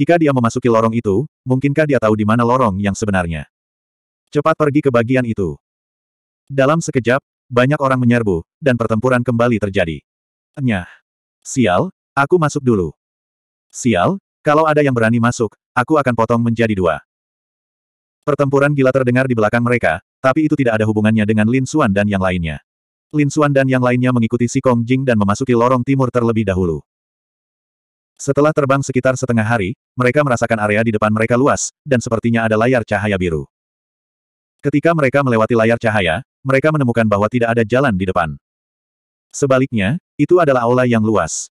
Jika dia memasuki lorong itu, mungkinkah dia tahu di mana lorong yang sebenarnya? Cepat pergi ke bagian itu. Dalam sekejap, banyak orang menyerbu, dan pertempuran kembali terjadi. Nyah. Sial, aku masuk dulu. Sial, kalau ada yang berani masuk, aku akan potong menjadi dua. Pertempuran gila terdengar di belakang mereka, tapi itu tidak ada hubungannya dengan Lin Xuan dan yang lainnya. Lin Xuan dan yang lainnya mengikuti si Kong Jing dan memasuki lorong timur terlebih dahulu. Setelah terbang sekitar setengah hari, mereka merasakan area di depan mereka luas, dan sepertinya ada layar cahaya biru. Ketika mereka melewati layar cahaya, mereka menemukan bahwa tidak ada jalan di depan. Sebaliknya, itu adalah aula yang luas.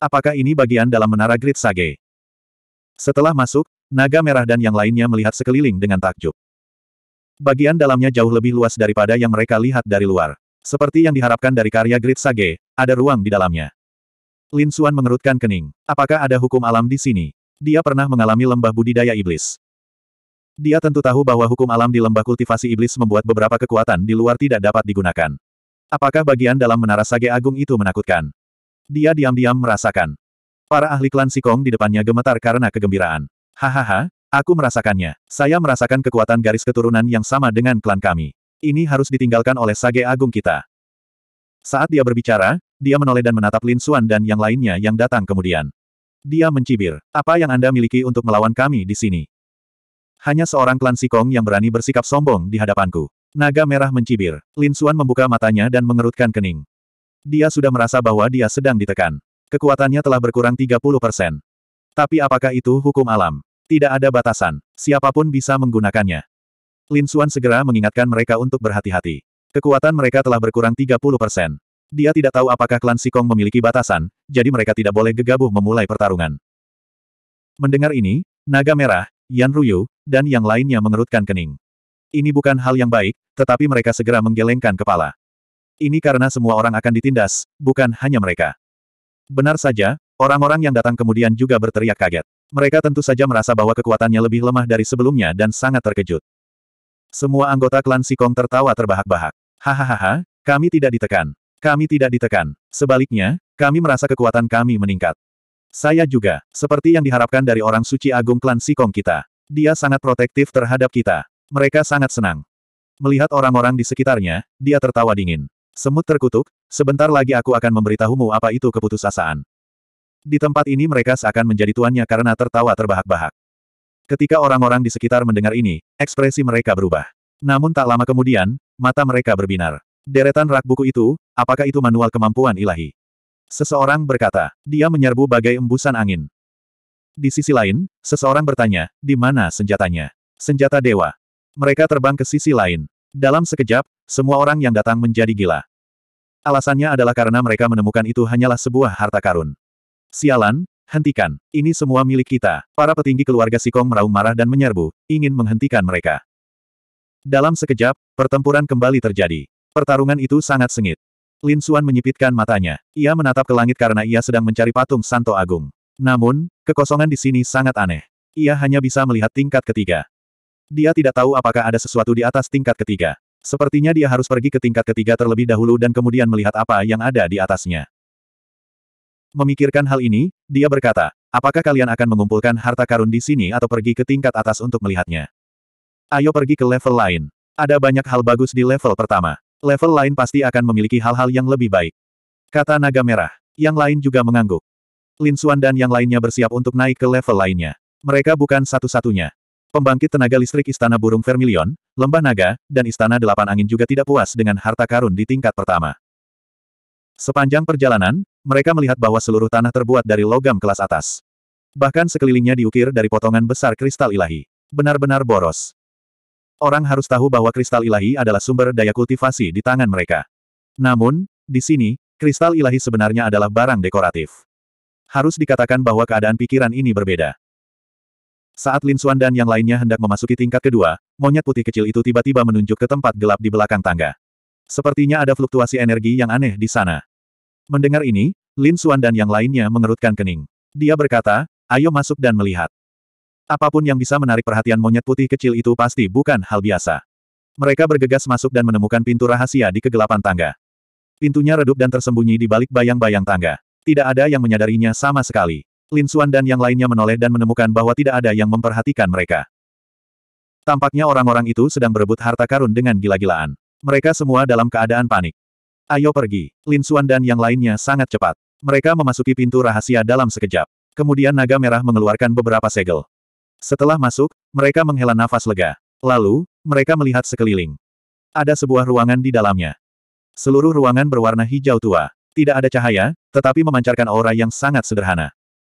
Apakah ini bagian dalam menara Grid Sage? Setelah masuk, naga merah dan yang lainnya melihat sekeliling dengan takjub. Bagian dalamnya jauh lebih luas daripada yang mereka lihat dari luar. Seperti yang diharapkan dari karya Grid Sage, ada ruang di dalamnya. Lin Suan mengerutkan kening. Apakah ada hukum alam di sini? Dia pernah mengalami lembah budidaya iblis. Dia tentu tahu bahwa hukum alam di lembah kultivasi iblis membuat beberapa kekuatan di luar tidak dapat digunakan. Apakah bagian dalam menara sage agung itu menakutkan? Dia diam-diam merasakan. Para ahli klan Sikong di depannya gemetar karena kegembiraan. Hahaha, aku merasakannya. Saya merasakan kekuatan garis keturunan yang sama dengan klan kami. Ini harus ditinggalkan oleh sage agung kita. Saat dia berbicara, dia menoleh dan menatap Lin Suan dan yang lainnya yang datang kemudian. Dia mencibir, apa yang Anda miliki untuk melawan kami di sini? Hanya seorang klan Sikong yang berani bersikap sombong di hadapanku. Naga merah mencibir. Lin Suan membuka matanya dan mengerutkan kening. Dia sudah merasa bahwa dia sedang ditekan. Kekuatannya telah berkurang 30 persen. Tapi apakah itu hukum alam? Tidak ada batasan. Siapapun bisa menggunakannya. Lin Suan segera mengingatkan mereka untuk berhati-hati. Kekuatan mereka telah berkurang 30 persen. Dia tidak tahu apakah klan Sikong memiliki batasan, jadi mereka tidak boleh gegabah memulai pertarungan. Mendengar ini, Naga Merah, Yan Ruyu, dan yang lainnya mengerutkan kening. Ini bukan hal yang baik, tetapi mereka segera menggelengkan kepala. Ini karena semua orang akan ditindas, bukan hanya mereka. Benar saja, orang-orang yang datang kemudian juga berteriak kaget. Mereka tentu saja merasa bahwa kekuatannya lebih lemah dari sebelumnya dan sangat terkejut. Semua anggota klan Sikong tertawa terbahak-bahak. Hahaha, kami tidak ditekan. Kami tidak ditekan. Sebaliknya, kami merasa kekuatan kami meningkat. Saya juga, seperti yang diharapkan dari orang suci agung klan Sikong kita. Dia sangat protektif terhadap kita. Mereka sangat senang. Melihat orang-orang di sekitarnya, dia tertawa dingin. Semut terkutuk, sebentar lagi aku akan memberitahumu apa itu keputusasaan. Di tempat ini mereka seakan menjadi tuannya karena tertawa terbahak-bahak. Ketika orang-orang di sekitar mendengar ini, ekspresi mereka berubah. Namun tak lama kemudian, mata mereka berbinar. Deretan rak buku itu, Apakah itu manual kemampuan ilahi? Seseorang berkata, dia menyerbu bagai embusan angin. Di sisi lain, seseorang bertanya, di mana senjatanya? Senjata dewa. Mereka terbang ke sisi lain. Dalam sekejap, semua orang yang datang menjadi gila. Alasannya adalah karena mereka menemukan itu hanyalah sebuah harta karun. Sialan, hentikan. Ini semua milik kita. Para petinggi keluarga Sikong meraung marah dan menyerbu, ingin menghentikan mereka. Dalam sekejap, pertempuran kembali terjadi. Pertarungan itu sangat sengit. Lin Suan menyipitkan matanya. Ia menatap ke langit karena ia sedang mencari patung Santo Agung. Namun, kekosongan di sini sangat aneh. Ia hanya bisa melihat tingkat ketiga. Dia tidak tahu apakah ada sesuatu di atas tingkat ketiga. Sepertinya dia harus pergi ke tingkat ketiga terlebih dahulu dan kemudian melihat apa yang ada di atasnya. Memikirkan hal ini, dia berkata, apakah kalian akan mengumpulkan harta karun di sini atau pergi ke tingkat atas untuk melihatnya? Ayo pergi ke level lain. Ada banyak hal bagus di level pertama. Level lain pasti akan memiliki hal-hal yang lebih baik. Kata naga merah. Yang lain juga mengangguk. Lin Xuan dan yang lainnya bersiap untuk naik ke level lainnya. Mereka bukan satu-satunya. Pembangkit tenaga listrik Istana Burung Vermilion, Lembah Naga, dan Istana Delapan Angin juga tidak puas dengan harta karun di tingkat pertama. Sepanjang perjalanan, mereka melihat bahwa seluruh tanah terbuat dari logam kelas atas. Bahkan sekelilingnya diukir dari potongan besar kristal ilahi. Benar-benar boros. Orang harus tahu bahwa kristal ilahi adalah sumber daya kultivasi di tangan mereka. Namun, di sini, kristal ilahi sebenarnya adalah barang dekoratif. Harus dikatakan bahwa keadaan pikiran ini berbeda. Saat Lin Xuan dan yang lainnya hendak memasuki tingkat kedua, monyet putih kecil itu tiba-tiba menunjuk ke tempat gelap di belakang tangga. Sepertinya ada fluktuasi energi yang aneh di sana. Mendengar ini, Lin Xuan dan yang lainnya mengerutkan kening. Dia berkata, ayo masuk dan melihat. Apapun yang bisa menarik perhatian monyet putih kecil itu pasti bukan hal biasa. Mereka bergegas masuk dan menemukan pintu rahasia di kegelapan tangga. Pintunya redup dan tersembunyi di balik bayang-bayang tangga. Tidak ada yang menyadarinya sama sekali. Lin Suan dan yang lainnya menoleh dan menemukan bahwa tidak ada yang memperhatikan mereka. Tampaknya orang-orang itu sedang berebut harta karun dengan gila-gilaan. Mereka semua dalam keadaan panik. Ayo pergi. Lin Suan dan yang lainnya sangat cepat. Mereka memasuki pintu rahasia dalam sekejap. Kemudian naga merah mengeluarkan beberapa segel. Setelah masuk, mereka menghela nafas lega. Lalu, mereka melihat sekeliling. Ada sebuah ruangan di dalamnya. Seluruh ruangan berwarna hijau tua. Tidak ada cahaya, tetapi memancarkan aura yang sangat sederhana.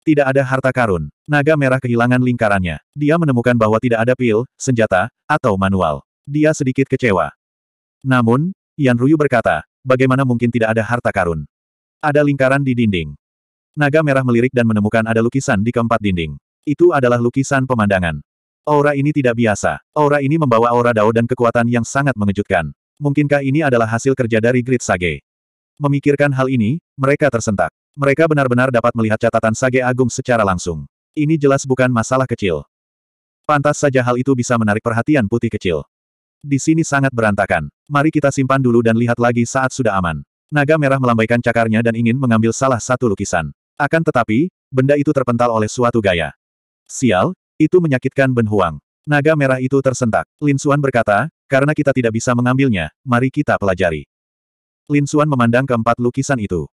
Tidak ada harta karun. Naga merah kehilangan lingkarannya. Dia menemukan bahwa tidak ada pil, senjata, atau manual. Dia sedikit kecewa. Namun, Yan Ruyu berkata, bagaimana mungkin tidak ada harta karun? Ada lingkaran di dinding. Naga merah melirik dan menemukan ada lukisan di keempat dinding. Itu adalah lukisan pemandangan. Aura ini tidak biasa. Aura ini membawa aura dao dan kekuatan yang sangat mengejutkan. Mungkinkah ini adalah hasil kerja dari Grid Sage? Memikirkan hal ini, mereka tersentak. Mereka benar-benar dapat melihat catatan Sage Agung secara langsung. Ini jelas bukan masalah kecil. Pantas saja hal itu bisa menarik perhatian putih kecil. Di sini sangat berantakan. Mari kita simpan dulu dan lihat lagi saat sudah aman. Naga merah melambaikan cakarnya dan ingin mengambil salah satu lukisan. Akan tetapi, benda itu terpental oleh suatu gaya. Sial, itu menyakitkan Ben Huang. Naga merah itu tersentak. Lin Xuan berkata, karena kita tidak bisa mengambilnya, mari kita pelajari. Lin Xuan memandang keempat lukisan itu.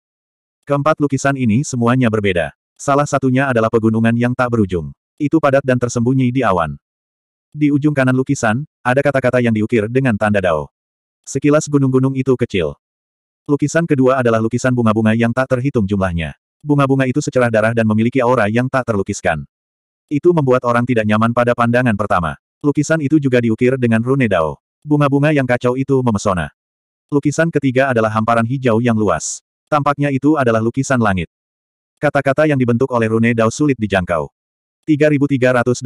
Keempat lukisan ini semuanya berbeda. Salah satunya adalah pegunungan yang tak berujung. Itu padat dan tersembunyi di awan. Di ujung kanan lukisan, ada kata-kata yang diukir dengan tanda dao. Sekilas gunung-gunung itu kecil. Lukisan kedua adalah lukisan bunga-bunga yang tak terhitung jumlahnya. Bunga-bunga itu secerah darah dan memiliki aura yang tak terlukiskan. Itu membuat orang tidak nyaman pada pandangan pertama. Lukisan itu juga diukir dengan rune dao. Bunga-bunga yang kacau itu memesona. Lukisan ketiga adalah hamparan hijau yang luas. Tampaknya itu adalah lukisan langit. Kata-kata yang dibentuk oleh rune dao sulit dijangkau. 3382.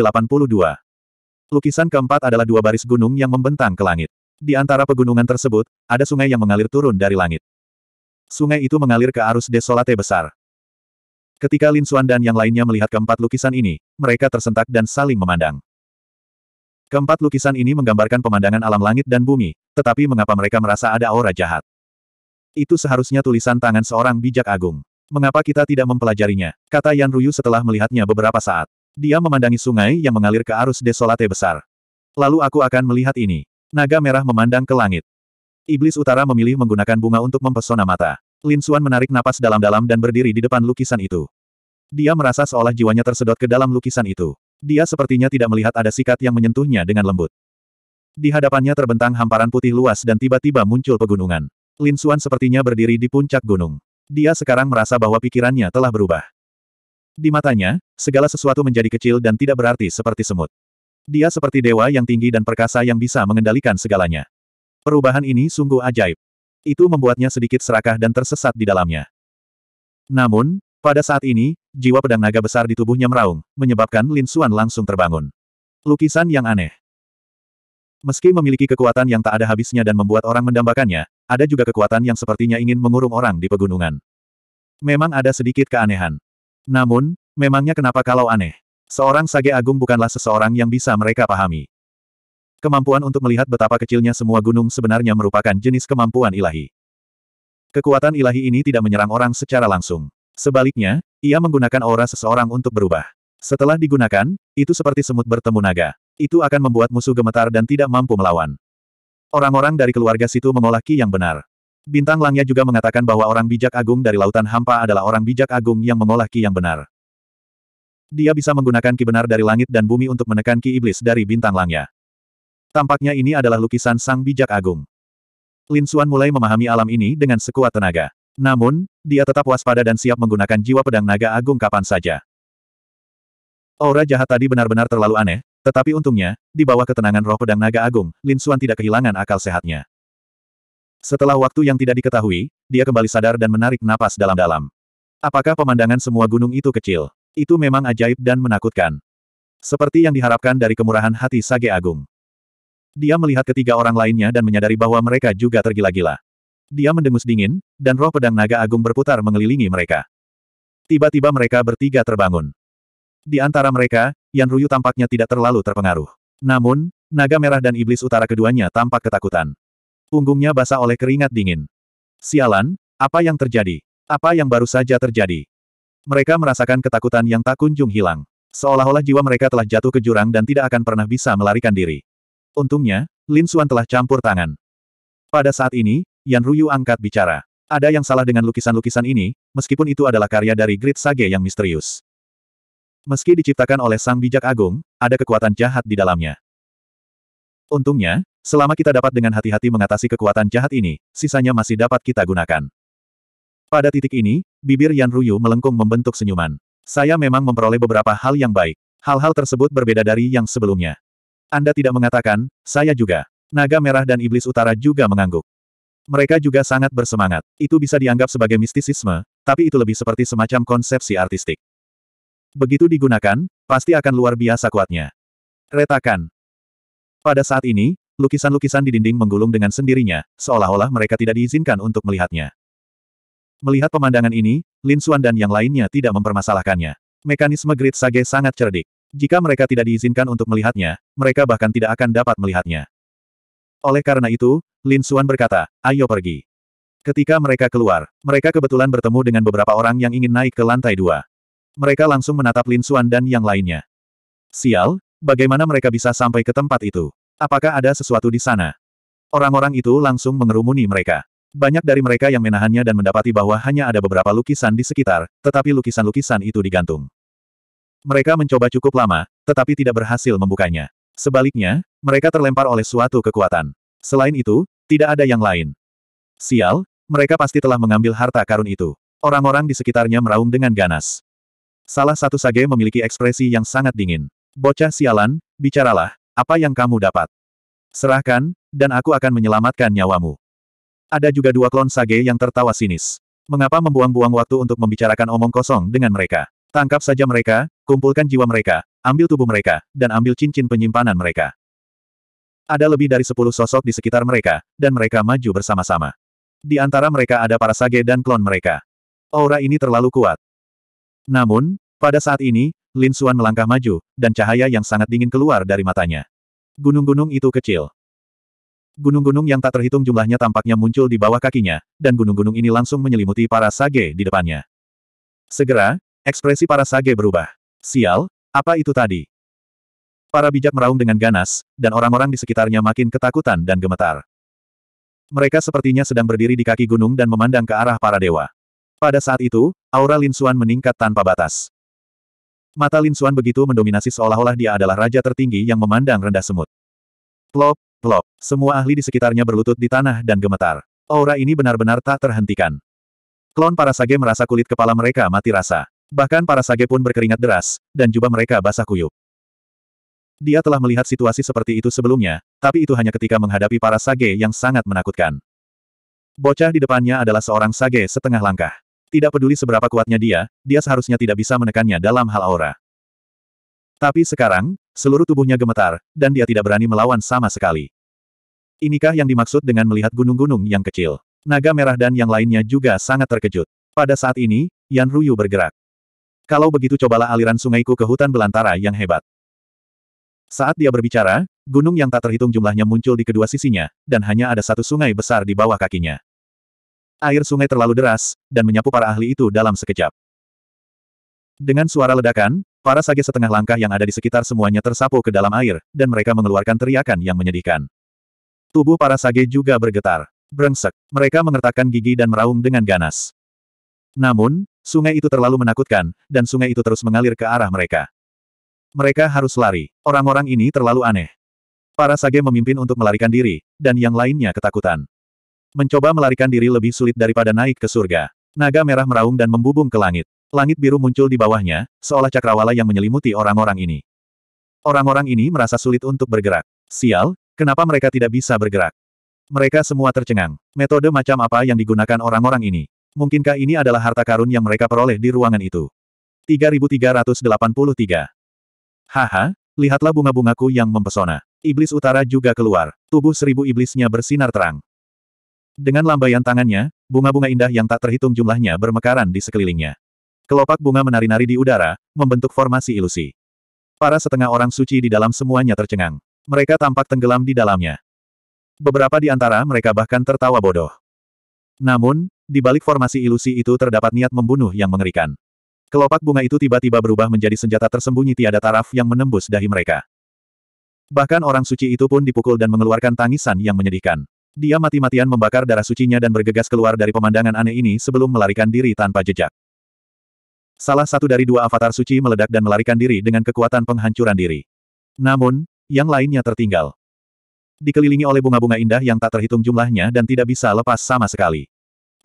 Lukisan keempat adalah dua baris gunung yang membentang ke langit. Di antara pegunungan tersebut, ada sungai yang mengalir turun dari langit. Sungai itu mengalir ke arus desolate besar. Ketika Lin Xuan dan yang lainnya melihat keempat lukisan ini, mereka tersentak dan saling memandang. Keempat lukisan ini menggambarkan pemandangan alam langit dan bumi, tetapi mengapa mereka merasa ada aura jahat? Itu seharusnya tulisan tangan seorang bijak agung. Mengapa kita tidak mempelajarinya? Kata Yan Ruyu setelah melihatnya beberapa saat. Dia memandangi sungai yang mengalir ke arus desolate besar. Lalu aku akan melihat ini. Naga merah memandang ke langit. Iblis utara memilih menggunakan bunga untuk mempesona mata. Lin Xuan menarik napas dalam-dalam dan berdiri di depan lukisan itu. Dia merasa seolah jiwanya tersedot ke dalam lukisan itu. Dia sepertinya tidak melihat ada sikat yang menyentuhnya dengan lembut. Di hadapannya terbentang hamparan putih luas dan tiba-tiba muncul pegunungan. Lin Xuan sepertinya berdiri di puncak gunung. Dia sekarang merasa bahwa pikirannya telah berubah. Di matanya, segala sesuatu menjadi kecil dan tidak berarti seperti semut. Dia seperti dewa yang tinggi dan perkasa yang bisa mengendalikan segalanya. Perubahan ini sungguh ajaib itu membuatnya sedikit serakah dan tersesat di dalamnya. Namun, pada saat ini, jiwa pedang naga besar di tubuhnya meraung, menyebabkan Lin Xuan langsung terbangun. Lukisan yang aneh. Meski memiliki kekuatan yang tak ada habisnya dan membuat orang mendambakannya, ada juga kekuatan yang sepertinya ingin mengurung orang di pegunungan. Memang ada sedikit keanehan. Namun, memangnya kenapa kalau aneh? Seorang sage agung bukanlah seseorang yang bisa mereka pahami. Kemampuan untuk melihat betapa kecilnya semua gunung sebenarnya merupakan jenis kemampuan ilahi. Kekuatan ilahi ini tidak menyerang orang secara langsung. Sebaliknya, ia menggunakan aura seseorang untuk berubah. Setelah digunakan, itu seperti semut bertemu naga. Itu akan membuat musuh gemetar dan tidak mampu melawan. Orang-orang dari keluarga situ mengolah ki yang benar. Bintang Langnya juga mengatakan bahwa orang bijak agung dari Lautan Hampa adalah orang bijak agung yang mengolah ki yang benar. Dia bisa menggunakan ki benar dari langit dan bumi untuk menekan ki iblis dari Bintang Langnya. Tampaknya ini adalah lukisan Sang Bijak Agung. Lin Xuan mulai memahami alam ini dengan sekuat tenaga. Namun, dia tetap waspada dan siap menggunakan jiwa pedang naga agung kapan saja. Aura jahat tadi benar-benar terlalu aneh, tetapi untungnya, di bawah ketenangan roh pedang naga agung, Lin Xuan tidak kehilangan akal sehatnya. Setelah waktu yang tidak diketahui, dia kembali sadar dan menarik napas dalam-dalam. Apakah pemandangan semua gunung itu kecil? Itu memang ajaib dan menakutkan. Seperti yang diharapkan dari kemurahan hati Sage Agung. Dia melihat ketiga orang lainnya dan menyadari bahwa mereka juga tergila-gila. Dia mendengus dingin, dan roh pedang naga agung berputar mengelilingi mereka. Tiba-tiba mereka bertiga terbangun. Di antara mereka, Yan Ruyu tampaknya tidak terlalu terpengaruh. Namun, naga merah dan iblis utara keduanya tampak ketakutan. Punggungnya basah oleh keringat dingin. Sialan, apa yang terjadi? Apa yang baru saja terjadi? Mereka merasakan ketakutan yang tak kunjung hilang. Seolah-olah jiwa mereka telah jatuh ke jurang dan tidak akan pernah bisa melarikan diri. Untungnya, Lin Suan telah campur tangan. Pada saat ini, Yan Ruyu angkat bicara. Ada yang salah dengan lukisan-lukisan ini, meskipun itu adalah karya dari Great Sage yang misterius. Meski diciptakan oleh Sang Bijak Agung, ada kekuatan jahat di dalamnya. Untungnya, selama kita dapat dengan hati-hati mengatasi kekuatan jahat ini, sisanya masih dapat kita gunakan. Pada titik ini, bibir Yan Ruyu melengkung membentuk senyuman. Saya memang memperoleh beberapa hal yang baik. Hal-hal tersebut berbeda dari yang sebelumnya. Anda tidak mengatakan, saya juga. Naga Merah dan Iblis Utara juga mengangguk. Mereka juga sangat bersemangat. Itu bisa dianggap sebagai mistisisme, tapi itu lebih seperti semacam konsepsi artistik. Begitu digunakan, pasti akan luar biasa kuatnya. Retakan. Pada saat ini, lukisan-lukisan di dinding menggulung dengan sendirinya, seolah-olah mereka tidak diizinkan untuk melihatnya. Melihat pemandangan ini, Lin Xuan dan yang lainnya tidak mempermasalahkannya. Mekanisme grid sage sangat cerdik. Jika mereka tidak diizinkan untuk melihatnya, mereka bahkan tidak akan dapat melihatnya. Oleh karena itu, Lin Xuan berkata, ayo pergi. Ketika mereka keluar, mereka kebetulan bertemu dengan beberapa orang yang ingin naik ke lantai dua. Mereka langsung menatap Lin Xuan dan yang lainnya. Sial, bagaimana mereka bisa sampai ke tempat itu? Apakah ada sesuatu di sana? Orang-orang itu langsung mengerumuni mereka. Banyak dari mereka yang menahannya dan mendapati bahwa hanya ada beberapa lukisan di sekitar, tetapi lukisan-lukisan itu digantung. Mereka mencoba cukup lama, tetapi tidak berhasil membukanya. Sebaliknya, mereka terlempar oleh suatu kekuatan. Selain itu, tidak ada yang lain. Sial, mereka pasti telah mengambil harta karun itu. Orang-orang di sekitarnya meraung dengan ganas. Salah satu sage memiliki ekspresi yang sangat dingin. Bocah sialan, bicaralah, apa yang kamu dapat? Serahkan, dan aku akan menyelamatkan nyawamu. Ada juga dua klon sage yang tertawa sinis. Mengapa membuang-buang waktu untuk membicarakan omong kosong dengan mereka? Tangkap saja mereka, kumpulkan jiwa mereka, ambil tubuh mereka, dan ambil cincin penyimpanan mereka. Ada lebih dari sepuluh sosok di sekitar mereka, dan mereka maju bersama-sama. Di antara mereka ada para sage dan klon mereka. Aura ini terlalu kuat. Namun, pada saat ini, Lin Xuan melangkah maju, dan cahaya yang sangat dingin keluar dari matanya. Gunung-gunung itu kecil. Gunung-gunung yang tak terhitung jumlahnya tampaknya muncul di bawah kakinya, dan gunung-gunung ini langsung menyelimuti para sage di depannya. Segera, Ekspresi para sage berubah. Sial, apa itu tadi? Para bijak meraung dengan ganas, dan orang-orang di sekitarnya makin ketakutan dan gemetar. Mereka sepertinya sedang berdiri di kaki gunung dan memandang ke arah para dewa. Pada saat itu, aura Lin Xuan meningkat tanpa batas. Mata Lin Xuan begitu mendominasi seolah-olah dia adalah raja tertinggi yang memandang rendah semut. Plop, plop, semua ahli di sekitarnya berlutut di tanah dan gemetar. Aura ini benar-benar tak terhentikan. Klon para sage merasa kulit kepala mereka mati rasa. Bahkan para sage pun berkeringat deras, dan jubah mereka basah kuyup. Dia telah melihat situasi seperti itu sebelumnya, tapi itu hanya ketika menghadapi para sage yang sangat menakutkan. Bocah di depannya adalah seorang sage setengah langkah. Tidak peduli seberapa kuatnya dia, dia seharusnya tidak bisa menekannya dalam hal aura. Tapi sekarang, seluruh tubuhnya gemetar, dan dia tidak berani melawan sama sekali. Inikah yang dimaksud dengan melihat gunung-gunung yang kecil? Naga merah dan yang lainnya juga sangat terkejut. Pada saat ini, Yan Ruyu bergerak. Kalau begitu cobalah aliran sungaiku ke hutan belantara yang hebat. Saat dia berbicara, gunung yang tak terhitung jumlahnya muncul di kedua sisinya, dan hanya ada satu sungai besar di bawah kakinya. Air sungai terlalu deras, dan menyapu para ahli itu dalam sekejap. Dengan suara ledakan, para sage setengah langkah yang ada di sekitar semuanya tersapu ke dalam air, dan mereka mengeluarkan teriakan yang menyedihkan. Tubuh para sage juga bergetar. Brengsek. Mereka mengertakkan gigi dan meraung dengan ganas. Namun, sungai itu terlalu menakutkan, dan sungai itu terus mengalir ke arah mereka. Mereka harus lari. Orang-orang ini terlalu aneh. Para sage memimpin untuk melarikan diri, dan yang lainnya ketakutan. Mencoba melarikan diri lebih sulit daripada naik ke surga. Naga merah meraung dan membubung ke langit. Langit biru muncul di bawahnya, seolah cakrawala yang menyelimuti orang-orang ini. Orang-orang ini merasa sulit untuk bergerak. Sial, kenapa mereka tidak bisa bergerak? Mereka semua tercengang. Metode macam apa yang digunakan orang-orang ini? mungkinkah ini adalah harta karun yang mereka peroleh di ruangan itu? 3383. Haha, lihatlah bunga-bungaku yang mempesona. Iblis utara juga keluar. Tubuh seribu iblisnya bersinar terang. Dengan lambaian tangannya, bunga-bunga indah yang tak terhitung jumlahnya bermekaran di sekelilingnya. Kelopak bunga menari-nari di udara, membentuk formasi ilusi. Para setengah orang suci di dalam semuanya tercengang. Mereka tampak tenggelam di dalamnya. Beberapa di antara mereka bahkan tertawa bodoh. Namun, di balik formasi ilusi itu terdapat niat membunuh yang mengerikan. Kelopak bunga itu tiba-tiba berubah menjadi senjata tersembunyi tiada taraf yang menembus dahi mereka. Bahkan orang suci itu pun dipukul dan mengeluarkan tangisan yang menyedihkan. Dia mati-matian membakar darah sucinya dan bergegas keluar dari pemandangan aneh ini sebelum melarikan diri tanpa jejak. Salah satu dari dua avatar suci meledak dan melarikan diri dengan kekuatan penghancuran diri. Namun, yang lainnya tertinggal. Dikelilingi oleh bunga-bunga indah yang tak terhitung jumlahnya dan tidak bisa lepas sama sekali.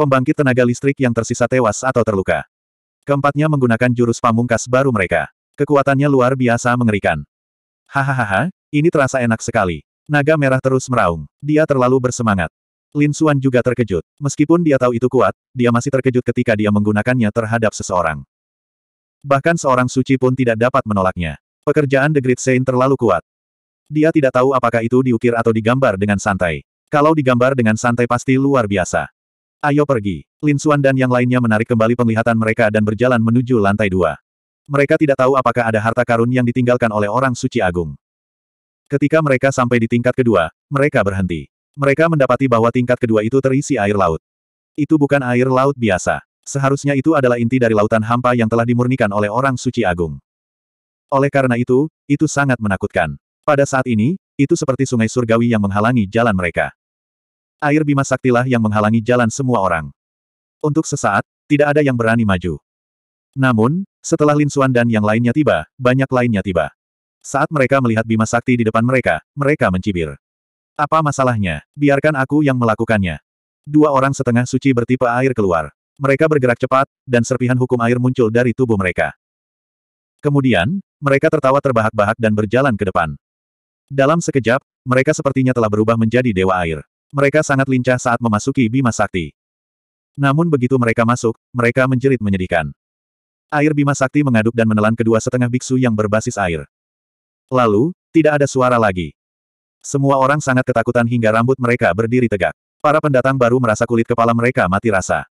Pembangkit tenaga listrik yang tersisa tewas atau terluka. Keempatnya menggunakan jurus pamungkas baru mereka. Kekuatannya luar biasa mengerikan. Hahaha, ini terasa enak sekali. Naga merah terus meraung. Dia terlalu bersemangat. Lin Suan juga terkejut. Meskipun dia tahu itu kuat, dia masih terkejut ketika dia menggunakannya terhadap seseorang. Bahkan seorang suci pun tidak dapat menolaknya. Pekerjaan The Great Saint terlalu kuat. Dia tidak tahu apakah itu diukir atau digambar dengan santai. Kalau digambar dengan santai pasti luar biasa. Ayo pergi. Lin Xuan dan yang lainnya menarik kembali penglihatan mereka dan berjalan menuju lantai dua. Mereka tidak tahu apakah ada harta karun yang ditinggalkan oleh orang suci agung. Ketika mereka sampai di tingkat kedua, mereka berhenti. Mereka mendapati bahwa tingkat kedua itu terisi air laut. Itu bukan air laut biasa. Seharusnya itu adalah inti dari lautan hampa yang telah dimurnikan oleh orang suci agung. Oleh karena itu, itu sangat menakutkan. Pada saat ini, itu seperti sungai surgawi yang menghalangi jalan mereka. Air bima saktilah yang menghalangi jalan semua orang. Untuk sesaat, tidak ada yang berani maju. Namun, setelah Lin Xuan dan yang lainnya tiba, banyak lainnya tiba. Saat mereka melihat bima sakti di depan mereka, mereka mencibir. Apa masalahnya? Biarkan aku yang melakukannya. Dua orang setengah suci bertipe air keluar. Mereka bergerak cepat, dan serpihan hukum air muncul dari tubuh mereka. Kemudian, mereka tertawa terbahak-bahak dan berjalan ke depan. Dalam sekejap, mereka sepertinya telah berubah menjadi dewa air. Mereka sangat lincah saat memasuki Bima Sakti. Namun begitu mereka masuk, mereka menjerit menyedihkan. Air Bima Sakti mengaduk dan menelan kedua setengah biksu yang berbasis air. Lalu, tidak ada suara lagi. Semua orang sangat ketakutan hingga rambut mereka berdiri tegak. Para pendatang baru merasa kulit kepala mereka mati rasa.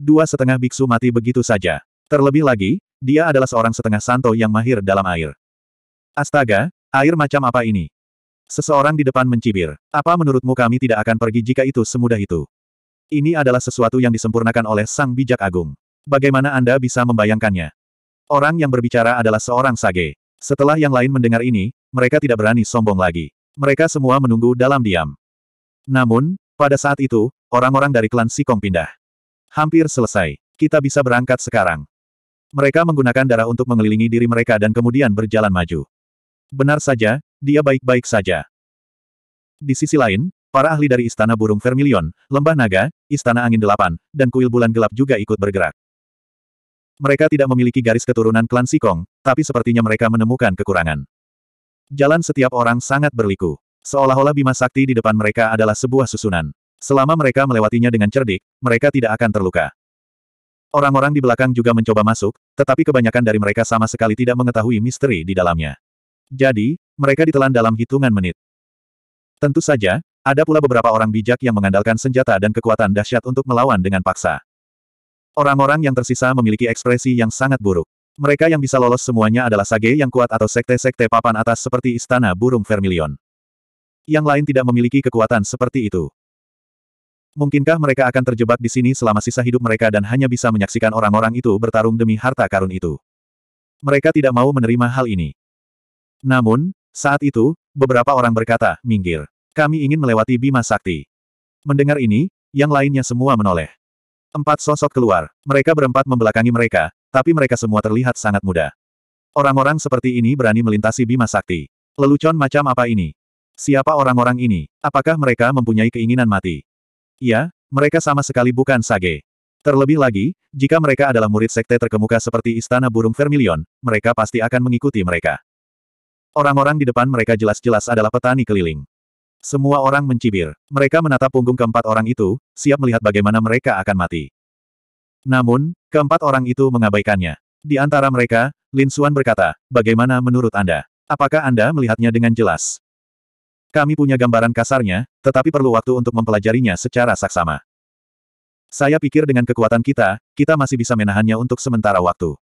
Dua setengah biksu mati begitu saja. Terlebih lagi, dia adalah seorang setengah santo yang mahir dalam air. Astaga, Air macam apa ini? Seseorang di depan mencibir. Apa menurutmu kami tidak akan pergi jika itu semudah itu? Ini adalah sesuatu yang disempurnakan oleh Sang Bijak Agung. Bagaimana Anda bisa membayangkannya? Orang yang berbicara adalah seorang sage. Setelah yang lain mendengar ini, mereka tidak berani sombong lagi. Mereka semua menunggu dalam diam. Namun, pada saat itu, orang-orang dari klan Sikong pindah. Hampir selesai. Kita bisa berangkat sekarang. Mereka menggunakan darah untuk mengelilingi diri mereka dan kemudian berjalan maju. Benar saja, dia baik-baik saja. Di sisi lain, para ahli dari Istana Burung Vermilion, Lembah Naga, Istana Angin Delapan, dan Kuil Bulan Gelap juga ikut bergerak. Mereka tidak memiliki garis keturunan klan Sikong, tapi sepertinya mereka menemukan kekurangan. Jalan setiap orang sangat berliku. Seolah-olah Bima Sakti di depan mereka adalah sebuah susunan. Selama mereka melewatinya dengan cerdik, mereka tidak akan terluka. Orang-orang di belakang juga mencoba masuk, tetapi kebanyakan dari mereka sama sekali tidak mengetahui misteri di dalamnya. Jadi, mereka ditelan dalam hitungan menit. Tentu saja, ada pula beberapa orang bijak yang mengandalkan senjata dan kekuatan dahsyat untuk melawan dengan paksa. Orang-orang yang tersisa memiliki ekspresi yang sangat buruk. Mereka yang bisa lolos semuanya adalah sage yang kuat atau sekte-sekte papan atas seperti Istana Burung Vermilion. Yang lain tidak memiliki kekuatan seperti itu. Mungkinkah mereka akan terjebak di sini selama sisa hidup mereka dan hanya bisa menyaksikan orang-orang itu bertarung demi harta karun itu? Mereka tidak mau menerima hal ini. Namun, saat itu, beberapa orang berkata, minggir. Kami ingin melewati Bima Sakti. Mendengar ini, yang lainnya semua menoleh. Empat sosok keluar, mereka berempat membelakangi mereka, tapi mereka semua terlihat sangat muda. Orang-orang seperti ini berani melintasi Bima Sakti. Lelucon macam apa ini? Siapa orang-orang ini? Apakah mereka mempunyai keinginan mati? iya mereka sama sekali bukan sage. Terlebih lagi, jika mereka adalah murid sekte terkemuka seperti Istana Burung Vermilion, mereka pasti akan mengikuti mereka. Orang-orang di depan mereka jelas-jelas adalah petani keliling. Semua orang mencibir. Mereka menatap punggung keempat orang itu, siap melihat bagaimana mereka akan mati. Namun, keempat orang itu mengabaikannya. Di antara mereka, Lin Xuan berkata, bagaimana menurut Anda? Apakah Anda melihatnya dengan jelas? Kami punya gambaran kasarnya, tetapi perlu waktu untuk mempelajarinya secara saksama. Saya pikir dengan kekuatan kita, kita masih bisa menahannya untuk sementara waktu.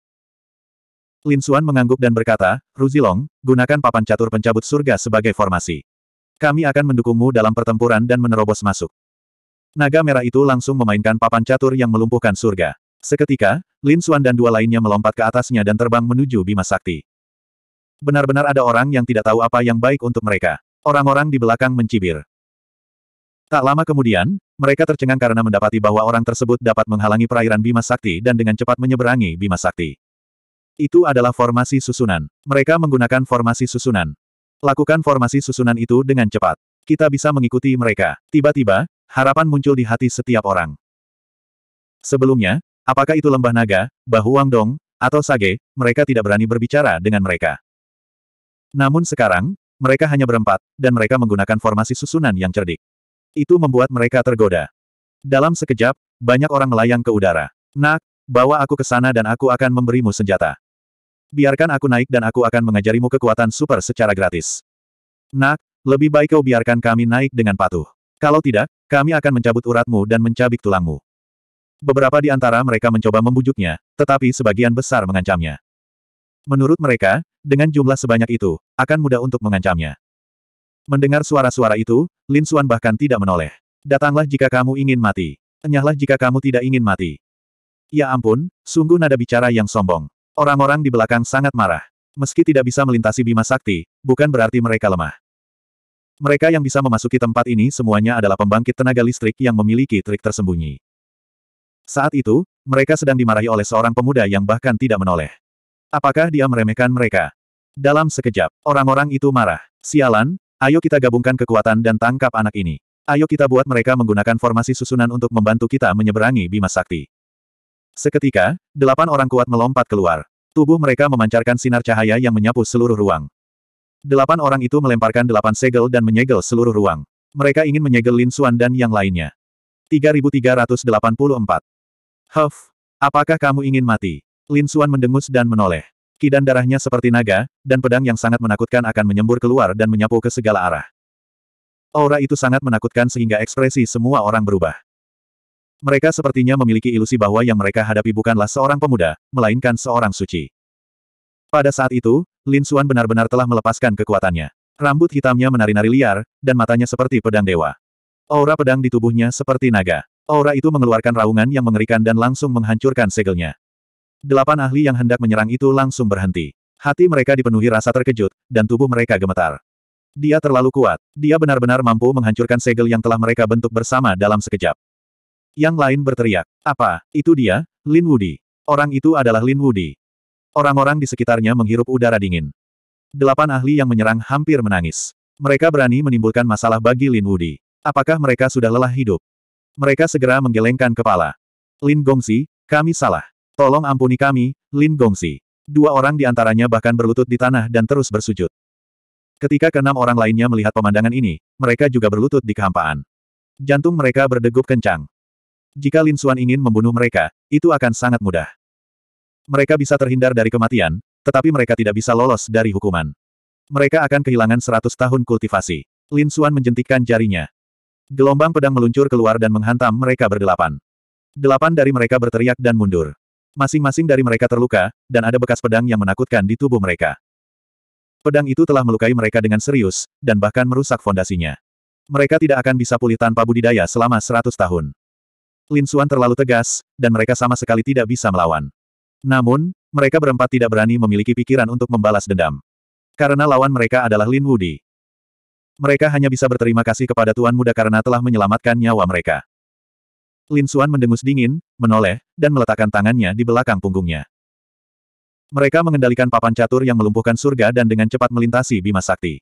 Lin Suan mengangguk dan berkata, Ruzilong, gunakan papan catur pencabut surga sebagai formasi. Kami akan mendukungmu dalam pertempuran dan menerobos masuk. Naga merah itu langsung memainkan papan catur yang melumpuhkan surga. Seketika, Lin Suan dan dua lainnya melompat ke atasnya dan terbang menuju Bima Sakti. Benar-benar ada orang yang tidak tahu apa yang baik untuk mereka. Orang-orang di belakang mencibir. Tak lama kemudian, mereka tercengang karena mendapati bahwa orang tersebut dapat menghalangi perairan Bima Sakti dan dengan cepat menyeberangi Bima Sakti. Itu adalah formasi susunan. Mereka menggunakan formasi susunan. Lakukan formasi susunan itu dengan cepat. Kita bisa mengikuti mereka. Tiba-tiba, harapan muncul di hati setiap orang. Sebelumnya, apakah itu lembah naga, bahu wangdong, atau sage, mereka tidak berani berbicara dengan mereka. Namun sekarang, mereka hanya berempat, dan mereka menggunakan formasi susunan yang cerdik. Itu membuat mereka tergoda. Dalam sekejap, banyak orang melayang ke udara. Nak, bawa aku ke sana dan aku akan memberimu senjata. Biarkan aku naik dan aku akan mengajarimu kekuatan super secara gratis. Nak, lebih baik kau biarkan kami naik dengan patuh. Kalau tidak, kami akan mencabut uratmu dan mencabik tulangmu. Beberapa di antara mereka mencoba membujuknya, tetapi sebagian besar mengancamnya. Menurut mereka, dengan jumlah sebanyak itu, akan mudah untuk mengancamnya. Mendengar suara-suara itu, Lin Xuan bahkan tidak menoleh. Datanglah jika kamu ingin mati. Enyahlah jika kamu tidak ingin mati. Ya ampun, sungguh nada bicara yang sombong. Orang-orang di belakang sangat marah. Meski tidak bisa melintasi Bima Sakti, bukan berarti mereka lemah. Mereka yang bisa memasuki tempat ini semuanya adalah pembangkit tenaga listrik yang memiliki trik tersembunyi. Saat itu, mereka sedang dimarahi oleh seorang pemuda yang bahkan tidak menoleh. Apakah dia meremehkan mereka? Dalam sekejap, orang-orang itu marah. Sialan, ayo kita gabungkan kekuatan dan tangkap anak ini. Ayo kita buat mereka menggunakan formasi susunan untuk membantu kita menyeberangi Bima Sakti. Seketika, delapan orang kuat melompat keluar. Tubuh mereka memancarkan sinar cahaya yang menyapu seluruh ruang. Delapan orang itu melemparkan delapan segel dan menyegel seluruh ruang. Mereka ingin menyegel Lin Xuan dan yang lainnya. 3384. Huff, apakah kamu ingin mati? Lin Xuan mendengus dan menoleh. Kidan darahnya seperti naga, dan pedang yang sangat menakutkan akan menyembur keluar dan menyapu ke segala arah. Aura itu sangat menakutkan sehingga ekspresi semua orang berubah. Mereka sepertinya memiliki ilusi bahwa yang mereka hadapi bukanlah seorang pemuda, melainkan seorang suci. Pada saat itu, Lin Xuan benar-benar telah melepaskan kekuatannya. Rambut hitamnya menari-nari liar, dan matanya seperti pedang dewa. Aura pedang di tubuhnya seperti naga. Aura itu mengeluarkan raungan yang mengerikan dan langsung menghancurkan segelnya. Delapan ahli yang hendak menyerang itu langsung berhenti. Hati mereka dipenuhi rasa terkejut, dan tubuh mereka gemetar. Dia terlalu kuat. Dia benar-benar mampu menghancurkan segel yang telah mereka bentuk bersama dalam sekejap. Yang lain berteriak. Apa, itu dia, Lin Wudi. Orang itu adalah Lin Wudi. Orang-orang di sekitarnya menghirup udara dingin. Delapan ahli yang menyerang hampir menangis. Mereka berani menimbulkan masalah bagi Lin Wudi. Apakah mereka sudah lelah hidup? Mereka segera menggelengkan kepala. Lin Gongsi, kami salah. Tolong ampuni kami, Lin Gongsi. Dua orang di antaranya bahkan berlutut di tanah dan terus bersujud. Ketika keenam orang lainnya melihat pemandangan ini, mereka juga berlutut di kehampaan. Jantung mereka berdegup kencang. Jika Lin Xuan ingin membunuh mereka, itu akan sangat mudah. Mereka bisa terhindar dari kematian, tetapi mereka tidak bisa lolos dari hukuman. Mereka akan kehilangan seratus tahun kultivasi. Lin Xuan menjentikkan jarinya. Gelombang pedang meluncur keluar dan menghantam mereka berdelapan. Delapan dari mereka berteriak dan mundur. Masing-masing dari mereka terluka, dan ada bekas pedang yang menakutkan di tubuh mereka. Pedang itu telah melukai mereka dengan serius, dan bahkan merusak fondasinya. Mereka tidak akan bisa pulih tanpa budidaya selama seratus tahun. Lin Xuan terlalu tegas, dan mereka sama sekali tidak bisa melawan. Namun, mereka berempat tidak berani memiliki pikiran untuk membalas dendam. Karena lawan mereka adalah Lin Wudi. Mereka hanya bisa berterima kasih kepada Tuan Muda karena telah menyelamatkan nyawa mereka. Lin Xuan mendengus dingin, menoleh, dan meletakkan tangannya di belakang punggungnya. Mereka mengendalikan papan catur yang melumpuhkan surga dan dengan cepat melintasi Bima Sakti.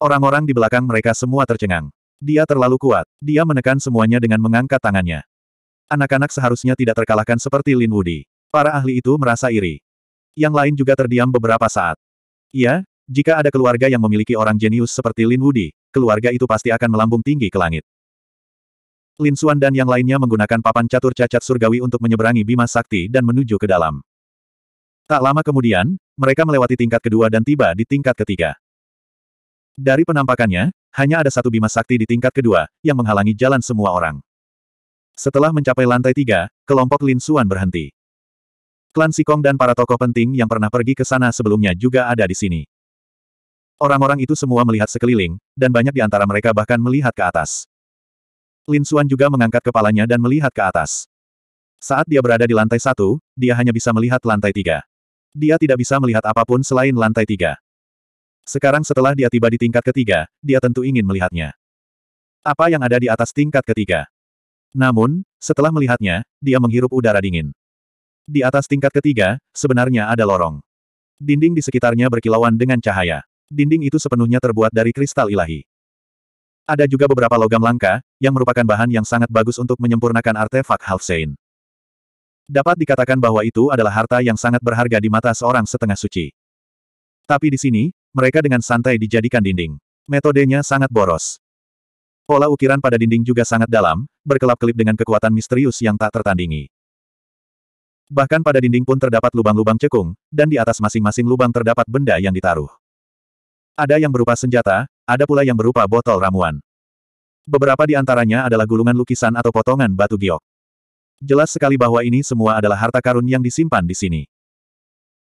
Orang-orang di belakang mereka semua tercengang. Dia terlalu kuat. Dia menekan semuanya dengan mengangkat tangannya. Anak-anak seharusnya tidak terkalahkan seperti Lin Wudi. Para ahli itu merasa iri. Yang lain juga terdiam beberapa saat. Iya, jika ada keluarga yang memiliki orang jenius seperti Lin Wudi, keluarga itu pasti akan melambung tinggi ke langit. Lin Xuan dan yang lainnya menggunakan papan catur cacat surgawi untuk menyeberangi Bima Sakti dan menuju ke dalam. Tak lama kemudian, mereka melewati tingkat kedua dan tiba di tingkat ketiga. Dari penampakannya, hanya ada satu Bima Sakti di tingkat kedua, yang menghalangi jalan semua orang. Setelah mencapai lantai tiga, kelompok Lin Suan berhenti. Klan Sikong dan para tokoh penting yang pernah pergi ke sana sebelumnya juga ada di sini. Orang-orang itu semua melihat sekeliling, dan banyak di antara mereka bahkan melihat ke atas. Lin Suan juga mengangkat kepalanya dan melihat ke atas. Saat dia berada di lantai satu, dia hanya bisa melihat lantai tiga. Dia tidak bisa melihat apapun selain lantai tiga. Sekarang setelah dia tiba di tingkat ketiga, dia tentu ingin melihatnya. Apa yang ada di atas tingkat ketiga? Namun, setelah melihatnya, dia menghirup udara dingin. Di atas tingkat ketiga, sebenarnya ada lorong. Dinding di sekitarnya berkilauan dengan cahaya. Dinding itu sepenuhnya terbuat dari kristal ilahi. Ada juga beberapa logam langka, yang merupakan bahan yang sangat bagus untuk menyempurnakan artefak Halfsein. Dapat dikatakan bahwa itu adalah harta yang sangat berharga di mata seorang setengah suci. Tapi di sini, mereka dengan santai dijadikan dinding. Metodenya sangat boros. Pola ukiran pada dinding juga sangat dalam, berkelap-kelip dengan kekuatan misterius yang tak tertandingi. Bahkan pada dinding pun terdapat lubang-lubang cekung, dan di atas masing-masing lubang terdapat benda yang ditaruh. Ada yang berupa senjata, ada pula yang berupa botol ramuan. Beberapa di antaranya adalah gulungan lukisan atau potongan batu giok. Jelas sekali bahwa ini semua adalah harta karun yang disimpan di sini.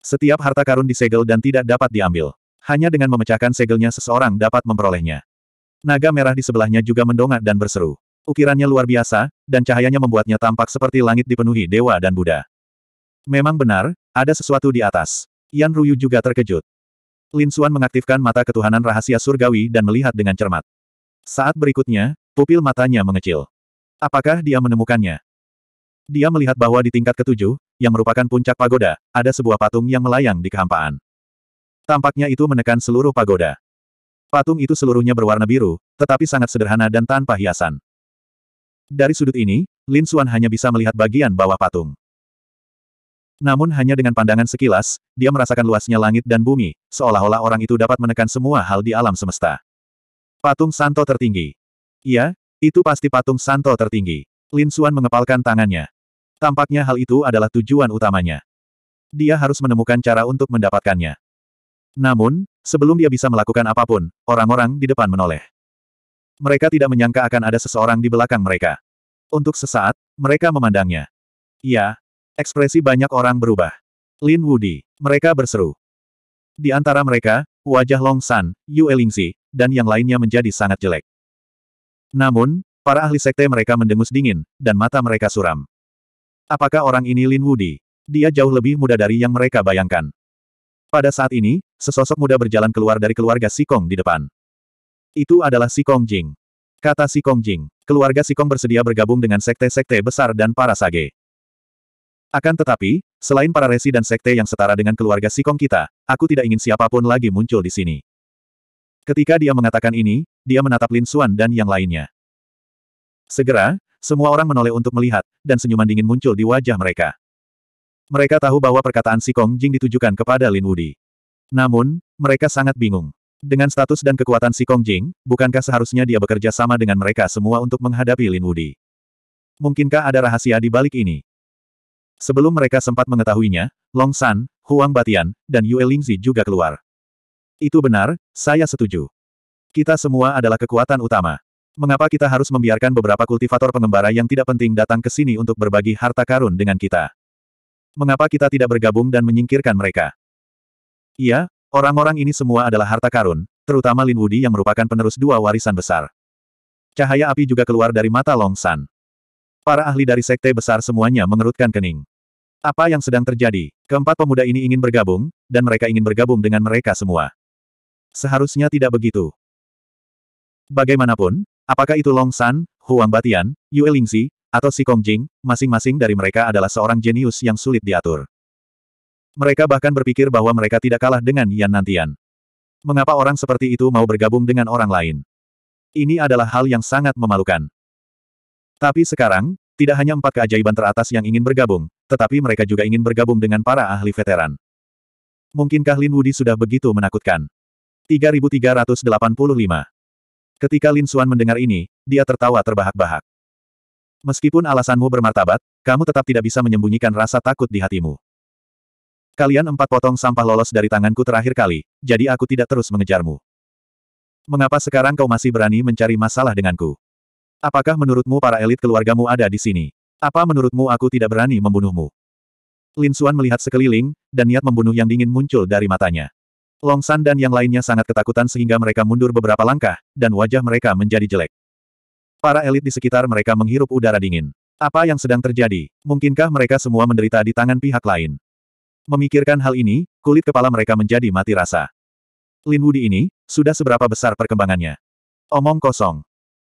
Setiap harta karun disegel dan tidak dapat diambil. Hanya dengan memecahkan segelnya seseorang dapat memperolehnya. Naga merah di sebelahnya juga mendongak dan berseru. Ukirannya luar biasa, dan cahayanya membuatnya tampak seperti langit dipenuhi dewa dan Buddha. Memang benar, ada sesuatu di atas. Yan Ruyu juga terkejut. Lin Xuan mengaktifkan mata ketuhanan rahasia surgawi dan melihat dengan cermat. Saat berikutnya, pupil matanya mengecil. Apakah dia menemukannya? Dia melihat bahwa di tingkat ketujuh, yang merupakan puncak pagoda, ada sebuah patung yang melayang di kehampaan. Tampaknya itu menekan seluruh pagoda. Patung itu seluruhnya berwarna biru, tetapi sangat sederhana dan tanpa hiasan. Dari sudut ini, Lin Xuan hanya bisa melihat bagian bawah patung. Namun hanya dengan pandangan sekilas, dia merasakan luasnya langit dan bumi, seolah-olah orang itu dapat menekan semua hal di alam semesta. Patung Santo tertinggi. Iya, itu pasti patung Santo tertinggi. Lin Xuan mengepalkan tangannya. Tampaknya hal itu adalah tujuan utamanya. Dia harus menemukan cara untuk mendapatkannya. Namun, sebelum dia bisa melakukan apapun, orang-orang di depan menoleh. Mereka tidak menyangka akan ada seseorang di belakang mereka. Untuk sesaat, mereka memandangnya. Ya, ekspresi banyak orang berubah. Lin Wudi, mereka berseru. Di antara mereka, wajah Long San, Yu Elingzi, dan yang lainnya menjadi sangat jelek. Namun, para ahli sekte mereka mendengus dingin, dan mata mereka suram. Apakah orang ini Lin Wudi? Dia jauh lebih muda dari yang mereka bayangkan. Pada saat ini, sesosok muda berjalan keluar dari keluarga Sikong di depan. Itu adalah Sikong Jing. Kata Sikong Jing, keluarga Sikong bersedia bergabung dengan sekte-sekte besar dan para sage. Akan tetapi, selain para resi dan sekte yang setara dengan keluarga Sikong kita, aku tidak ingin siapapun lagi muncul di sini. Ketika dia mengatakan ini, dia menatap Lin Xuan dan yang lainnya. Segera, semua orang menoleh untuk melihat, dan senyuman dingin muncul di wajah mereka. Mereka tahu bahwa perkataan si Kong Jing ditujukan kepada Lin Wudi. Namun, mereka sangat bingung. Dengan status dan kekuatan si Kong Jing, bukankah seharusnya dia bekerja sama dengan mereka semua untuk menghadapi Lin Wudi? Mungkinkah ada rahasia di balik ini? Sebelum mereka sempat mengetahuinya, Long San, Huang Batian, dan Yue Lingzi juga keluar. Itu benar, saya setuju. Kita semua adalah kekuatan utama. Mengapa kita harus membiarkan beberapa kultivator pengembara yang tidak penting datang ke sini untuk berbagi harta karun dengan kita? mengapa kita tidak bergabung dan menyingkirkan mereka? Iya, orang-orang ini semua adalah harta karun, terutama Lin Wudi yang merupakan penerus dua warisan besar. Cahaya api juga keluar dari mata Long San. Para ahli dari sekte besar semuanya mengerutkan kening. Apa yang sedang terjadi? Keempat pemuda ini ingin bergabung, dan mereka ingin bergabung dengan mereka semua. Seharusnya tidak begitu. Bagaimanapun, apakah itu Long San, Huang Batian, Yue Lingzi, atau si Kong Jing, masing-masing dari mereka adalah seorang jenius yang sulit diatur. Mereka bahkan berpikir bahwa mereka tidak kalah dengan Yan Nantian. Mengapa orang seperti itu mau bergabung dengan orang lain? Ini adalah hal yang sangat memalukan. Tapi sekarang, tidak hanya empat keajaiban teratas yang ingin bergabung, tetapi mereka juga ingin bergabung dengan para ahli veteran. Mungkinkah Lin Wudi sudah begitu menakutkan? 3385 Ketika Lin Xuan mendengar ini, dia tertawa terbahak-bahak. Meskipun alasanmu bermartabat, kamu tetap tidak bisa menyembunyikan rasa takut di hatimu. Kalian empat potong sampah lolos dari tanganku terakhir kali, jadi aku tidak terus mengejarmu. Mengapa sekarang kau masih berani mencari masalah denganku? Apakah menurutmu para elit keluargamu ada di sini? Apa menurutmu aku tidak berani membunuhmu? Lin Xuan melihat sekeliling, dan niat membunuh yang dingin muncul dari matanya. Long San dan yang lainnya sangat ketakutan sehingga mereka mundur beberapa langkah, dan wajah mereka menjadi jelek. Para elit di sekitar mereka menghirup udara dingin. Apa yang sedang terjadi? Mungkinkah mereka semua menderita di tangan pihak lain? Memikirkan hal ini, kulit kepala mereka menjadi mati rasa. Lin Wudi ini, sudah seberapa besar perkembangannya? Omong kosong.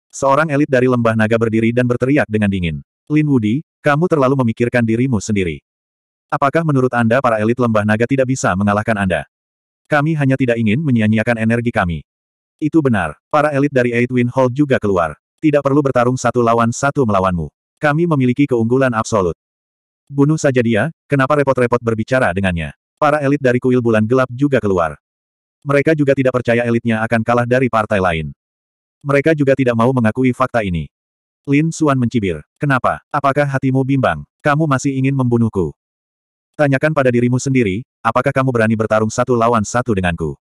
Seorang elit dari lembah naga berdiri dan berteriak dengan dingin. Lin Wudi, kamu terlalu memikirkan dirimu sendiri. Apakah menurut Anda para elit lembah naga tidak bisa mengalahkan Anda? Kami hanya tidak ingin menyia-nyiakan energi kami. Itu benar, para elit dari Eight Wind Hall juga keluar. Tidak perlu bertarung satu lawan satu melawanmu. Kami memiliki keunggulan absolut. Bunuh saja dia, kenapa repot-repot berbicara dengannya. Para elit dari kuil bulan gelap juga keluar. Mereka juga tidak percaya elitnya akan kalah dari partai lain. Mereka juga tidak mau mengakui fakta ini. Lin Suan mencibir. Kenapa? Apakah hatimu bimbang? Kamu masih ingin membunuhku? Tanyakan pada dirimu sendiri, apakah kamu berani bertarung satu lawan satu denganku?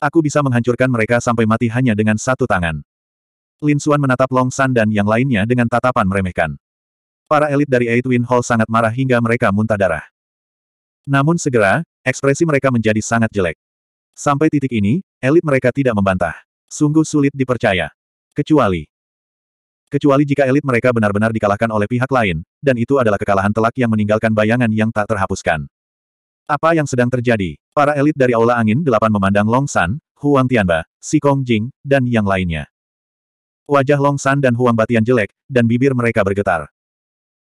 Aku bisa menghancurkan mereka sampai mati hanya dengan satu tangan. Lin Xuan menatap Long San dan yang lainnya dengan tatapan meremehkan. Para elit dari Eight Wind Hall sangat marah hingga mereka muntah darah. Namun segera, ekspresi mereka menjadi sangat jelek. Sampai titik ini, elit mereka tidak membantah. Sungguh sulit dipercaya. Kecuali. Kecuali jika elit mereka benar-benar dikalahkan oleh pihak lain, dan itu adalah kekalahan telak yang meninggalkan bayangan yang tak terhapuskan. Apa yang sedang terjadi? Para elit dari Aula Angin Delapan memandang Long San, Huang Tianba, Si Kong Jing, dan yang lainnya. Wajah Long San dan Huang Batian jelek, dan bibir mereka bergetar.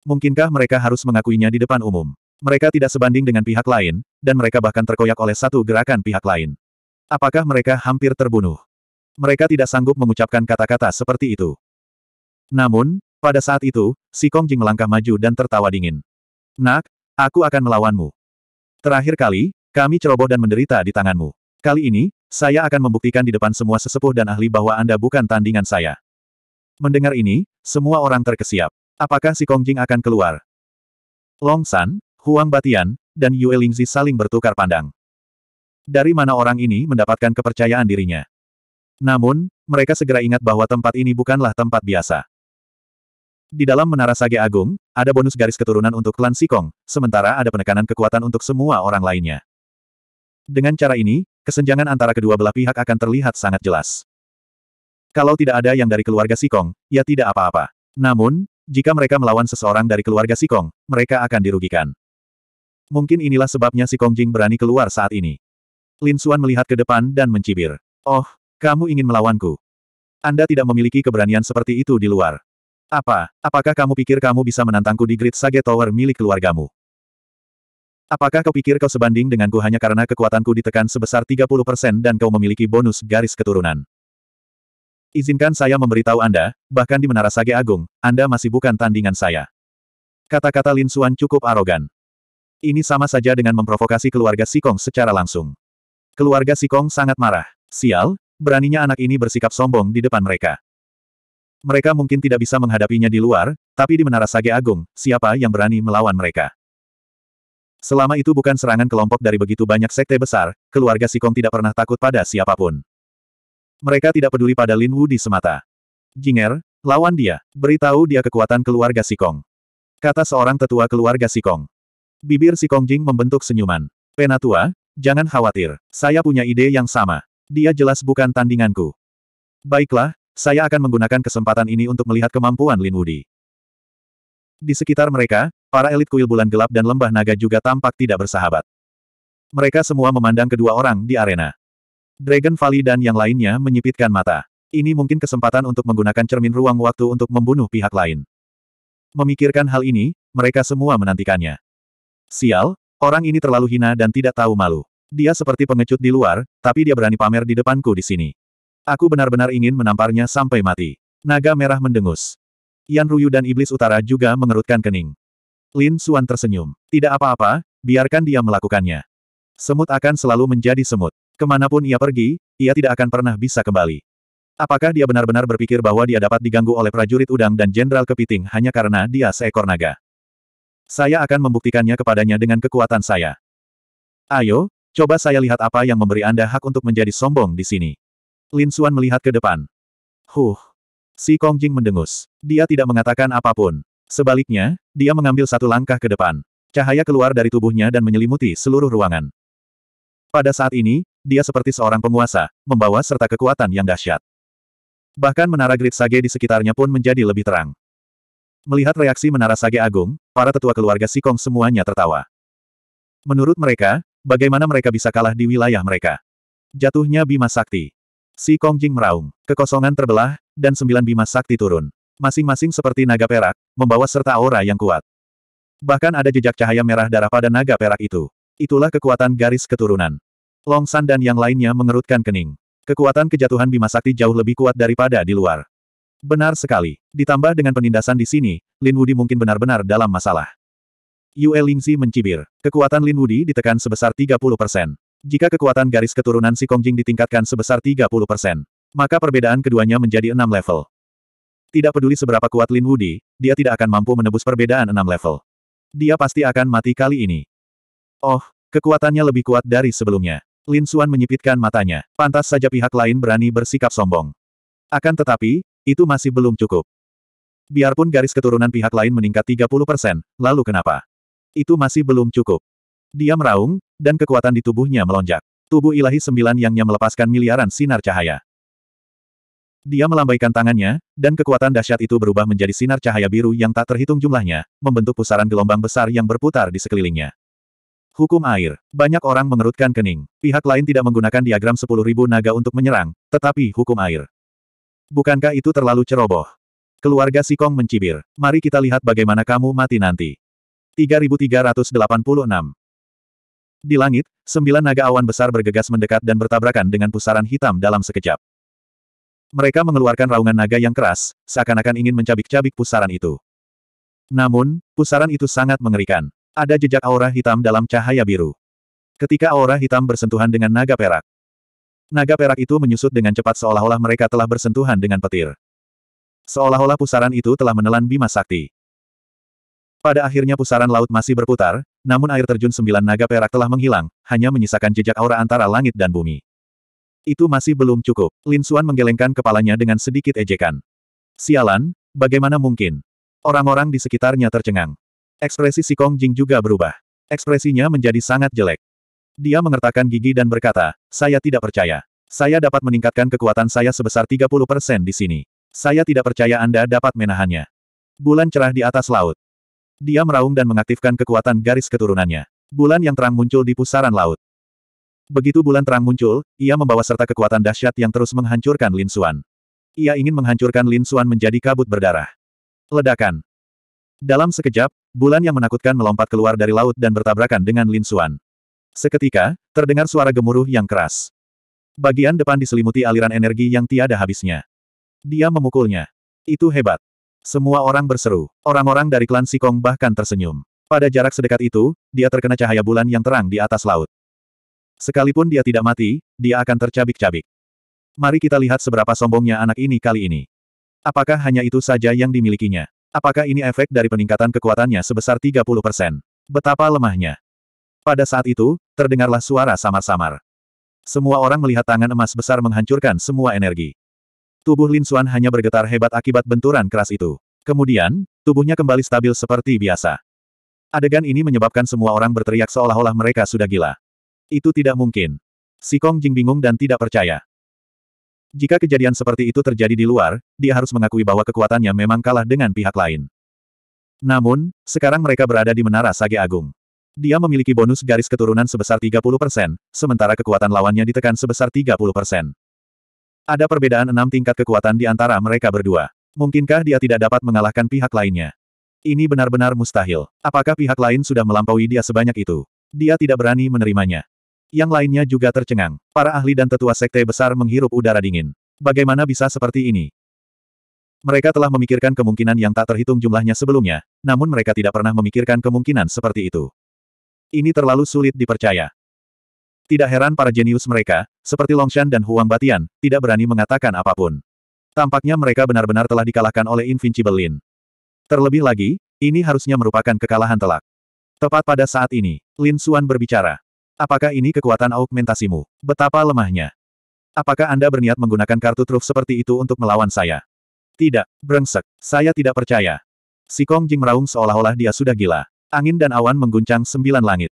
Mungkinkah mereka harus mengakuinya di depan umum? Mereka tidak sebanding dengan pihak lain, dan mereka bahkan terkoyak oleh satu gerakan pihak lain. Apakah mereka hampir terbunuh? Mereka tidak sanggup mengucapkan kata-kata seperti itu. Namun, pada saat itu, si Kong Jing melangkah maju dan tertawa dingin. Nak, aku akan melawanmu. Terakhir kali, kami ceroboh dan menderita di tanganmu. Kali ini, saya akan membuktikan di depan semua sesepuh dan ahli bahwa Anda bukan tandingan saya. Mendengar ini, semua orang terkesiap. Apakah si Kongjing akan keluar? Long San, Huang Batian, dan Yue Lingzi saling bertukar pandang. Dari mana orang ini mendapatkan kepercayaan dirinya? Namun, mereka segera ingat bahwa tempat ini bukanlah tempat biasa. Di dalam Menara Sage Agung, ada bonus garis keturunan untuk klan Sikong, sementara ada penekanan kekuatan untuk semua orang lainnya. Dengan cara ini, kesenjangan antara kedua belah pihak akan terlihat sangat jelas. Kalau tidak ada yang dari keluarga Sikong, ya tidak apa-apa. Namun, jika mereka melawan seseorang dari keluarga Sikong, mereka akan dirugikan. Mungkin inilah sebabnya si Jing berani keluar saat ini. Lin Xuan melihat ke depan dan mencibir. Oh, kamu ingin melawanku. Anda tidak memiliki keberanian seperti itu di luar. Apa, apakah kamu pikir kamu bisa menantangku di Great Sage Tower milik keluargamu? Apakah kau pikir kau sebanding denganku hanya karena kekuatanku ditekan sebesar 30% dan kau memiliki bonus garis keturunan? Izinkan saya memberitahu Anda, bahkan di Menara Sage Agung, Anda masih bukan tandingan saya. Kata-kata Lin Xuan cukup arogan. Ini sama saja dengan memprovokasi keluarga Sikong secara langsung. Keluarga Sikong sangat marah. Sial, beraninya anak ini bersikap sombong di depan mereka. Mereka mungkin tidak bisa menghadapinya di luar, tapi di Menara Sage Agung, siapa yang berani melawan mereka? Selama itu bukan serangan kelompok dari begitu banyak sekte besar, keluarga Sikong tidak pernah takut pada siapapun. Mereka tidak peduli pada Lin Wu di semata. Jinger, lawan dia. Beritahu dia kekuatan keluarga Sikong. Kata seorang tetua keluarga Sikong. Bibir Sikong Jing membentuk senyuman. Penatua, jangan khawatir. Saya punya ide yang sama. Dia jelas bukan tandinganku. Baiklah, saya akan menggunakan kesempatan ini untuk melihat kemampuan Lin Wudi. Di sekitar mereka, para elit kuil bulan gelap dan lembah naga juga tampak tidak bersahabat. Mereka semua memandang kedua orang di arena. Dragon Valley dan yang lainnya menyipitkan mata. Ini mungkin kesempatan untuk menggunakan cermin ruang waktu untuk membunuh pihak lain. Memikirkan hal ini, mereka semua menantikannya. Sial, orang ini terlalu hina dan tidak tahu malu. Dia seperti pengecut di luar, tapi dia berani pamer di depanku di sini. Aku benar-benar ingin menamparnya sampai mati. Naga merah mendengus. Yan Ruyu dan Iblis Utara juga mengerutkan kening. Lin Suan tersenyum. Tidak apa-apa, biarkan dia melakukannya. Semut akan selalu menjadi semut. Kemanapun ia pergi, ia tidak akan pernah bisa kembali. Apakah dia benar-benar berpikir bahwa dia dapat diganggu oleh prajurit udang dan jenderal kepiting hanya karena dia seekor naga? Saya akan membuktikannya kepadanya dengan kekuatan saya. Ayo, coba saya lihat apa yang memberi Anda hak untuk menjadi sombong di sini. Lin Xuan melihat ke depan. Huh. Si Kong Jing mendengus. Dia tidak mengatakan apapun. Sebaliknya, dia mengambil satu langkah ke depan. Cahaya keluar dari tubuhnya dan menyelimuti seluruh ruangan. Pada saat ini, dia seperti seorang penguasa, membawa serta kekuatan yang dahsyat. Bahkan menara grid Sage di sekitarnya pun menjadi lebih terang. Melihat reaksi menara Sage Agung, para tetua keluarga Sikong semuanya tertawa. Menurut mereka, bagaimana mereka bisa kalah di wilayah mereka? Jatuhnya Bima Sakti. Si Kong Jing meraung, kekosongan terbelah, dan sembilan Bima Sakti turun. Masing-masing seperti naga perak, membawa serta aura yang kuat. Bahkan ada jejak cahaya merah darah pada naga perak itu. Itulah kekuatan garis keturunan. Long San dan yang lainnya mengerutkan kening. Kekuatan kejatuhan Bima Sakti jauh lebih kuat daripada di luar. Benar sekali. Ditambah dengan penindasan di sini, Lin Wudi mungkin benar-benar dalam masalah. Yue Lingxi mencibir. Kekuatan Lin Wudi ditekan sebesar 30 persen. Jika kekuatan garis keturunan si Kongjing ditingkatkan sebesar 30 persen, maka perbedaan keduanya menjadi enam level. Tidak peduli seberapa kuat Lin Wudi, dia tidak akan mampu menebus perbedaan enam level. Dia pasti akan mati kali ini. Oh, kekuatannya lebih kuat dari sebelumnya. Lin Suan menyipitkan matanya. Pantas saja pihak lain berani bersikap sombong. Akan tetapi, itu masih belum cukup. Biarpun garis keturunan pihak lain meningkat 30%, lalu kenapa? Itu masih belum cukup. Dia meraung, dan kekuatan di tubuhnya melonjak. Tubuh ilahi sembilan yangnya melepaskan miliaran sinar cahaya. Dia melambaikan tangannya, dan kekuatan dahsyat itu berubah menjadi sinar cahaya biru yang tak terhitung jumlahnya, membentuk pusaran gelombang besar yang berputar di sekelilingnya. Hukum air. Banyak orang mengerutkan kening. Pihak lain tidak menggunakan diagram 10.000 naga untuk menyerang, tetapi hukum air. Bukankah itu terlalu ceroboh? Keluarga Sikong mencibir. Mari kita lihat bagaimana kamu mati nanti. 3386 Di langit, sembilan naga awan besar bergegas mendekat dan bertabrakan dengan pusaran hitam dalam sekejap. Mereka mengeluarkan raungan naga yang keras, seakan-akan ingin mencabik-cabik pusaran itu. Namun, pusaran itu sangat mengerikan. Ada jejak aura hitam dalam cahaya biru. Ketika aura hitam bersentuhan dengan naga perak. Naga perak itu menyusut dengan cepat seolah-olah mereka telah bersentuhan dengan petir. Seolah-olah pusaran itu telah menelan bima sakti. Pada akhirnya pusaran laut masih berputar, namun air terjun sembilan naga perak telah menghilang, hanya menyisakan jejak aura antara langit dan bumi. Itu masih belum cukup. Lin Suan menggelengkan kepalanya dengan sedikit ejekan. Sialan, bagaimana mungkin? Orang-orang di sekitarnya tercengang. Ekspresi si Kong Jing juga berubah. Ekspresinya menjadi sangat jelek. Dia mengertakkan gigi dan berkata, saya tidak percaya. Saya dapat meningkatkan kekuatan saya sebesar 30% di sini. Saya tidak percaya Anda dapat menahannya. Bulan cerah di atas laut. Dia meraung dan mengaktifkan kekuatan garis keturunannya. Bulan yang terang muncul di pusaran laut. Begitu bulan terang muncul, ia membawa serta kekuatan dahsyat yang terus menghancurkan Lin Xuan. Ia ingin menghancurkan Lin Xuan menjadi kabut berdarah. Ledakan. Dalam sekejap, bulan yang menakutkan melompat keluar dari laut dan bertabrakan dengan Lin Xuan. Seketika, terdengar suara gemuruh yang keras. Bagian depan diselimuti aliran energi yang tiada habisnya. Dia memukulnya. Itu hebat. Semua orang berseru. Orang-orang dari klan Sikong bahkan tersenyum. Pada jarak sedekat itu, dia terkena cahaya bulan yang terang di atas laut. Sekalipun dia tidak mati, dia akan tercabik-cabik. Mari kita lihat seberapa sombongnya anak ini kali ini. Apakah hanya itu saja yang dimilikinya? Apakah ini efek dari peningkatan kekuatannya sebesar 30 persen? Betapa lemahnya. Pada saat itu, terdengarlah suara samar-samar. Semua orang melihat tangan emas besar menghancurkan semua energi. Tubuh Lin Xuan hanya bergetar hebat akibat benturan keras itu. Kemudian, tubuhnya kembali stabil seperti biasa. Adegan ini menyebabkan semua orang berteriak seolah-olah mereka sudah gila. Itu tidak mungkin. Si Kong Jing bingung dan tidak percaya. Jika kejadian seperti itu terjadi di luar, dia harus mengakui bahwa kekuatannya memang kalah dengan pihak lain. Namun, sekarang mereka berada di Menara Sage Agung. Dia memiliki bonus garis keturunan sebesar 30%, sementara kekuatan lawannya ditekan sebesar 30%. Ada perbedaan enam tingkat kekuatan di antara mereka berdua. Mungkinkah dia tidak dapat mengalahkan pihak lainnya? Ini benar-benar mustahil. Apakah pihak lain sudah melampaui dia sebanyak itu? Dia tidak berani menerimanya yang lainnya juga tercengang. Para ahli dan tetua sekte besar menghirup udara dingin. Bagaimana bisa seperti ini? Mereka telah memikirkan kemungkinan yang tak terhitung jumlahnya sebelumnya, namun mereka tidak pernah memikirkan kemungkinan seperti itu. Ini terlalu sulit dipercaya. Tidak heran para jenius mereka, seperti Longshan dan Huang Batian, tidak berani mengatakan apapun. Tampaknya mereka benar-benar telah dikalahkan oleh Invincible Lin. Terlebih lagi, ini harusnya merupakan kekalahan telak. Tepat pada saat ini, Lin Xuan berbicara. Apakah ini kekuatan augmentasimu? Betapa lemahnya. Apakah Anda berniat menggunakan kartu truf seperti itu untuk melawan saya? Tidak, brengsek, saya tidak percaya. Si Kong Jing meraung seolah-olah dia sudah gila. Angin dan awan mengguncang sembilan langit.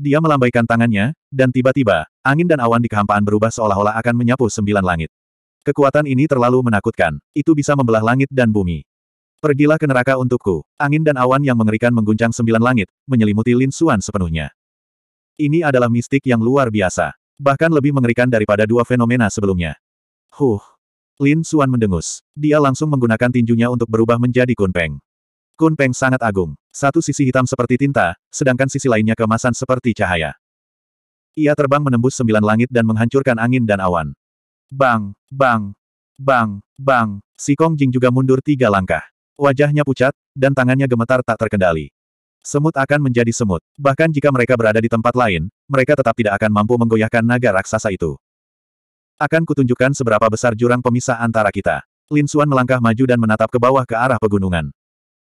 Dia melambaikan tangannya, dan tiba-tiba, angin dan awan di kehampaan berubah seolah-olah akan menyapu sembilan langit. Kekuatan ini terlalu menakutkan, itu bisa membelah langit dan bumi. Pergilah ke neraka untukku, angin dan awan yang mengerikan mengguncang sembilan langit, menyelimuti Lin Suan sepenuhnya. Ini adalah mistik yang luar biasa. Bahkan lebih mengerikan daripada dua fenomena sebelumnya. Huh. Lin Suan mendengus. Dia langsung menggunakan tinjunya untuk berubah menjadi kunpeng. Kunpeng sangat agung. Satu sisi hitam seperti tinta, sedangkan sisi lainnya kemasan seperti cahaya. Ia terbang menembus sembilan langit dan menghancurkan angin dan awan. Bang, bang, bang, bang. Si Kong Jing juga mundur tiga langkah. Wajahnya pucat, dan tangannya gemetar tak terkendali. Semut akan menjadi semut. Bahkan jika mereka berada di tempat lain, mereka tetap tidak akan mampu menggoyahkan naga raksasa itu. Akan kutunjukkan seberapa besar jurang pemisah antara kita. Lin Xuan melangkah maju dan menatap ke bawah ke arah pegunungan.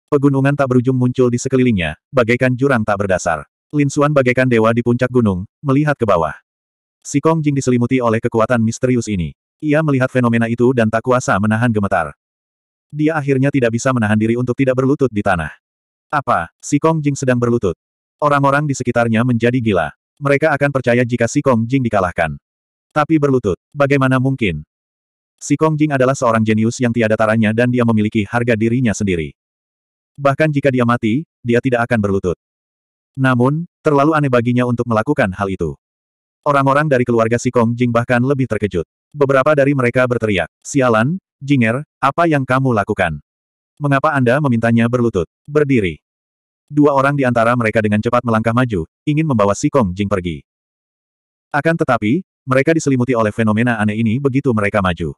Pegunungan tak berujung muncul di sekelilingnya, bagaikan jurang tak berdasar. Lin Xuan bagaikan dewa di puncak gunung, melihat ke bawah. Si Kong Jing diselimuti oleh kekuatan misterius ini. Ia melihat fenomena itu dan tak kuasa menahan gemetar. Dia akhirnya tidak bisa menahan diri untuk tidak berlutut di tanah. Apa, si Kong Jing sedang berlutut? Orang-orang di sekitarnya menjadi gila. Mereka akan percaya jika si Kong Jing dikalahkan. Tapi berlutut, bagaimana mungkin? Si Kong Jing adalah seorang jenius yang tiada taranya dan dia memiliki harga dirinya sendiri. Bahkan jika dia mati, dia tidak akan berlutut. Namun, terlalu aneh baginya untuk melakukan hal itu. Orang-orang dari keluarga si Kong Jing bahkan lebih terkejut. Beberapa dari mereka berteriak, Sialan, Jinger, apa yang kamu lakukan? Mengapa Anda memintanya berlutut? Berdiri. Dua orang di antara mereka dengan cepat melangkah maju, ingin membawa si Kong Jing pergi. Akan tetapi, mereka diselimuti oleh fenomena aneh ini begitu mereka maju.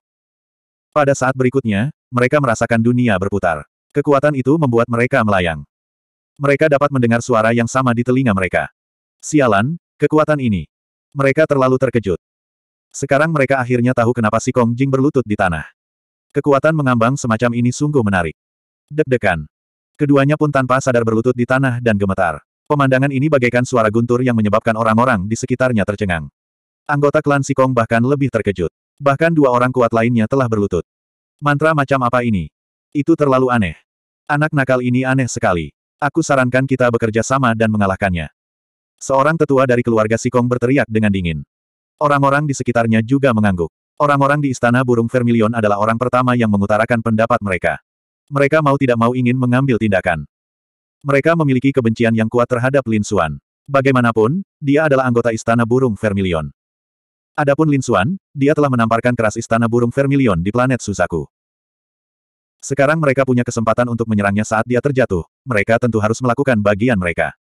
Pada saat berikutnya, mereka merasakan dunia berputar. Kekuatan itu membuat mereka melayang. Mereka dapat mendengar suara yang sama di telinga mereka. Sialan, kekuatan ini. Mereka terlalu terkejut. Sekarang mereka akhirnya tahu kenapa si Kong Jing berlutut di tanah. Kekuatan mengambang semacam ini sungguh menarik deg-degan. Keduanya pun tanpa sadar berlutut di tanah dan gemetar. Pemandangan ini bagaikan suara guntur yang menyebabkan orang-orang di sekitarnya tercengang. Anggota klan Sikong bahkan lebih terkejut. Bahkan dua orang kuat lainnya telah berlutut. Mantra macam apa ini? Itu terlalu aneh. Anak nakal ini aneh sekali. Aku sarankan kita bekerja sama dan mengalahkannya. Seorang tetua dari keluarga Sikong berteriak dengan dingin. Orang-orang di sekitarnya juga mengangguk. Orang-orang di Istana Burung Vermilion adalah orang pertama yang mengutarakan pendapat mereka. Mereka mau tidak mau ingin mengambil tindakan. Mereka memiliki kebencian yang kuat terhadap Lin Xuan. Bagaimanapun, dia adalah anggota Istana Burung Vermilion. Adapun Lin Xuan, dia telah menamparkan keras Istana Burung Vermilion di planet Suzaku. Sekarang mereka punya kesempatan untuk menyerangnya saat dia terjatuh, mereka tentu harus melakukan bagian mereka.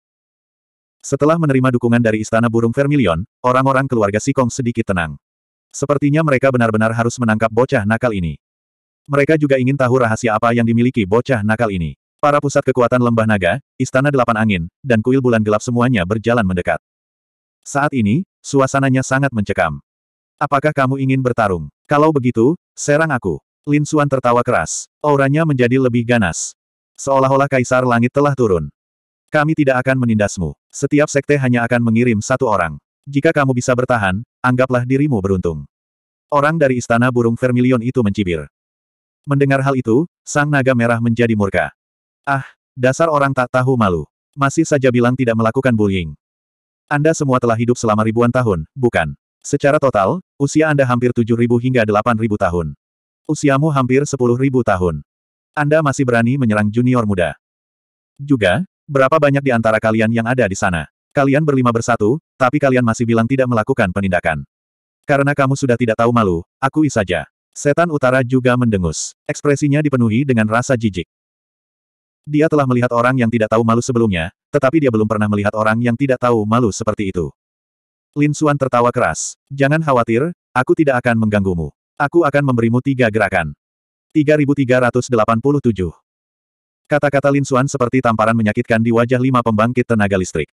Setelah menerima dukungan dari Istana Burung Vermilion, orang-orang keluarga Sikong sedikit tenang. Sepertinya mereka benar-benar harus menangkap bocah nakal ini. Mereka juga ingin tahu rahasia apa yang dimiliki bocah nakal ini. Para pusat kekuatan lembah naga, istana delapan angin, dan kuil bulan gelap semuanya berjalan mendekat. Saat ini, suasananya sangat mencekam. Apakah kamu ingin bertarung? Kalau begitu, serang aku. Lin Suan tertawa keras. Auranya menjadi lebih ganas. Seolah-olah kaisar langit telah turun. Kami tidak akan menindasmu. Setiap sekte hanya akan mengirim satu orang. Jika kamu bisa bertahan, anggaplah dirimu beruntung. Orang dari istana burung vermilion itu mencibir. Mendengar hal itu, sang naga merah menjadi murka. Ah, dasar orang tak tahu malu. Masih saja bilang tidak melakukan bullying. Anda semua telah hidup selama ribuan tahun, bukan? Secara total, usia Anda hampir 7.000 hingga 8.000 tahun. Usiamu hampir 10.000 tahun. Anda masih berani menyerang junior muda. Juga, berapa banyak di antara kalian yang ada di sana? Kalian berlima bersatu, tapi kalian masih bilang tidak melakukan penindakan. Karena kamu sudah tidak tahu malu, akui saja. Setan utara juga mendengus. Ekspresinya dipenuhi dengan rasa jijik. Dia telah melihat orang yang tidak tahu malu sebelumnya, tetapi dia belum pernah melihat orang yang tidak tahu malu seperti itu. Lin Xuan tertawa keras. Jangan khawatir, aku tidak akan mengganggumu. Aku akan memberimu tiga gerakan. 3387 Kata-kata Lin Xuan seperti tamparan menyakitkan di wajah lima pembangkit tenaga listrik.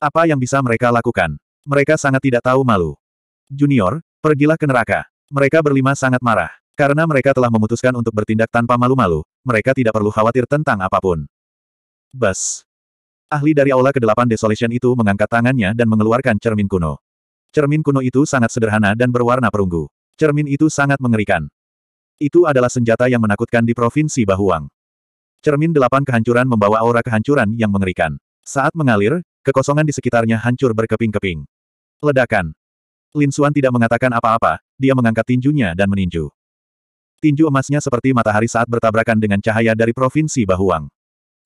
Apa yang bisa mereka lakukan? Mereka sangat tidak tahu malu. Junior, pergilah ke neraka. Mereka berlima sangat marah. Karena mereka telah memutuskan untuk bertindak tanpa malu-malu, mereka tidak perlu khawatir tentang apapun. Bas. Ahli dari Aula ke-8 Desolation itu mengangkat tangannya dan mengeluarkan cermin kuno. Cermin kuno itu sangat sederhana dan berwarna perunggu. Cermin itu sangat mengerikan. Itu adalah senjata yang menakutkan di Provinsi Bahuang. Cermin delapan kehancuran membawa aura kehancuran yang mengerikan. Saat mengalir, kekosongan di sekitarnya hancur berkeping-keping. Ledakan. Lin Suan tidak mengatakan apa-apa, dia mengangkat tinjunya dan meninju. Tinju emasnya seperti matahari saat bertabrakan dengan cahaya dari Provinsi Bahuang.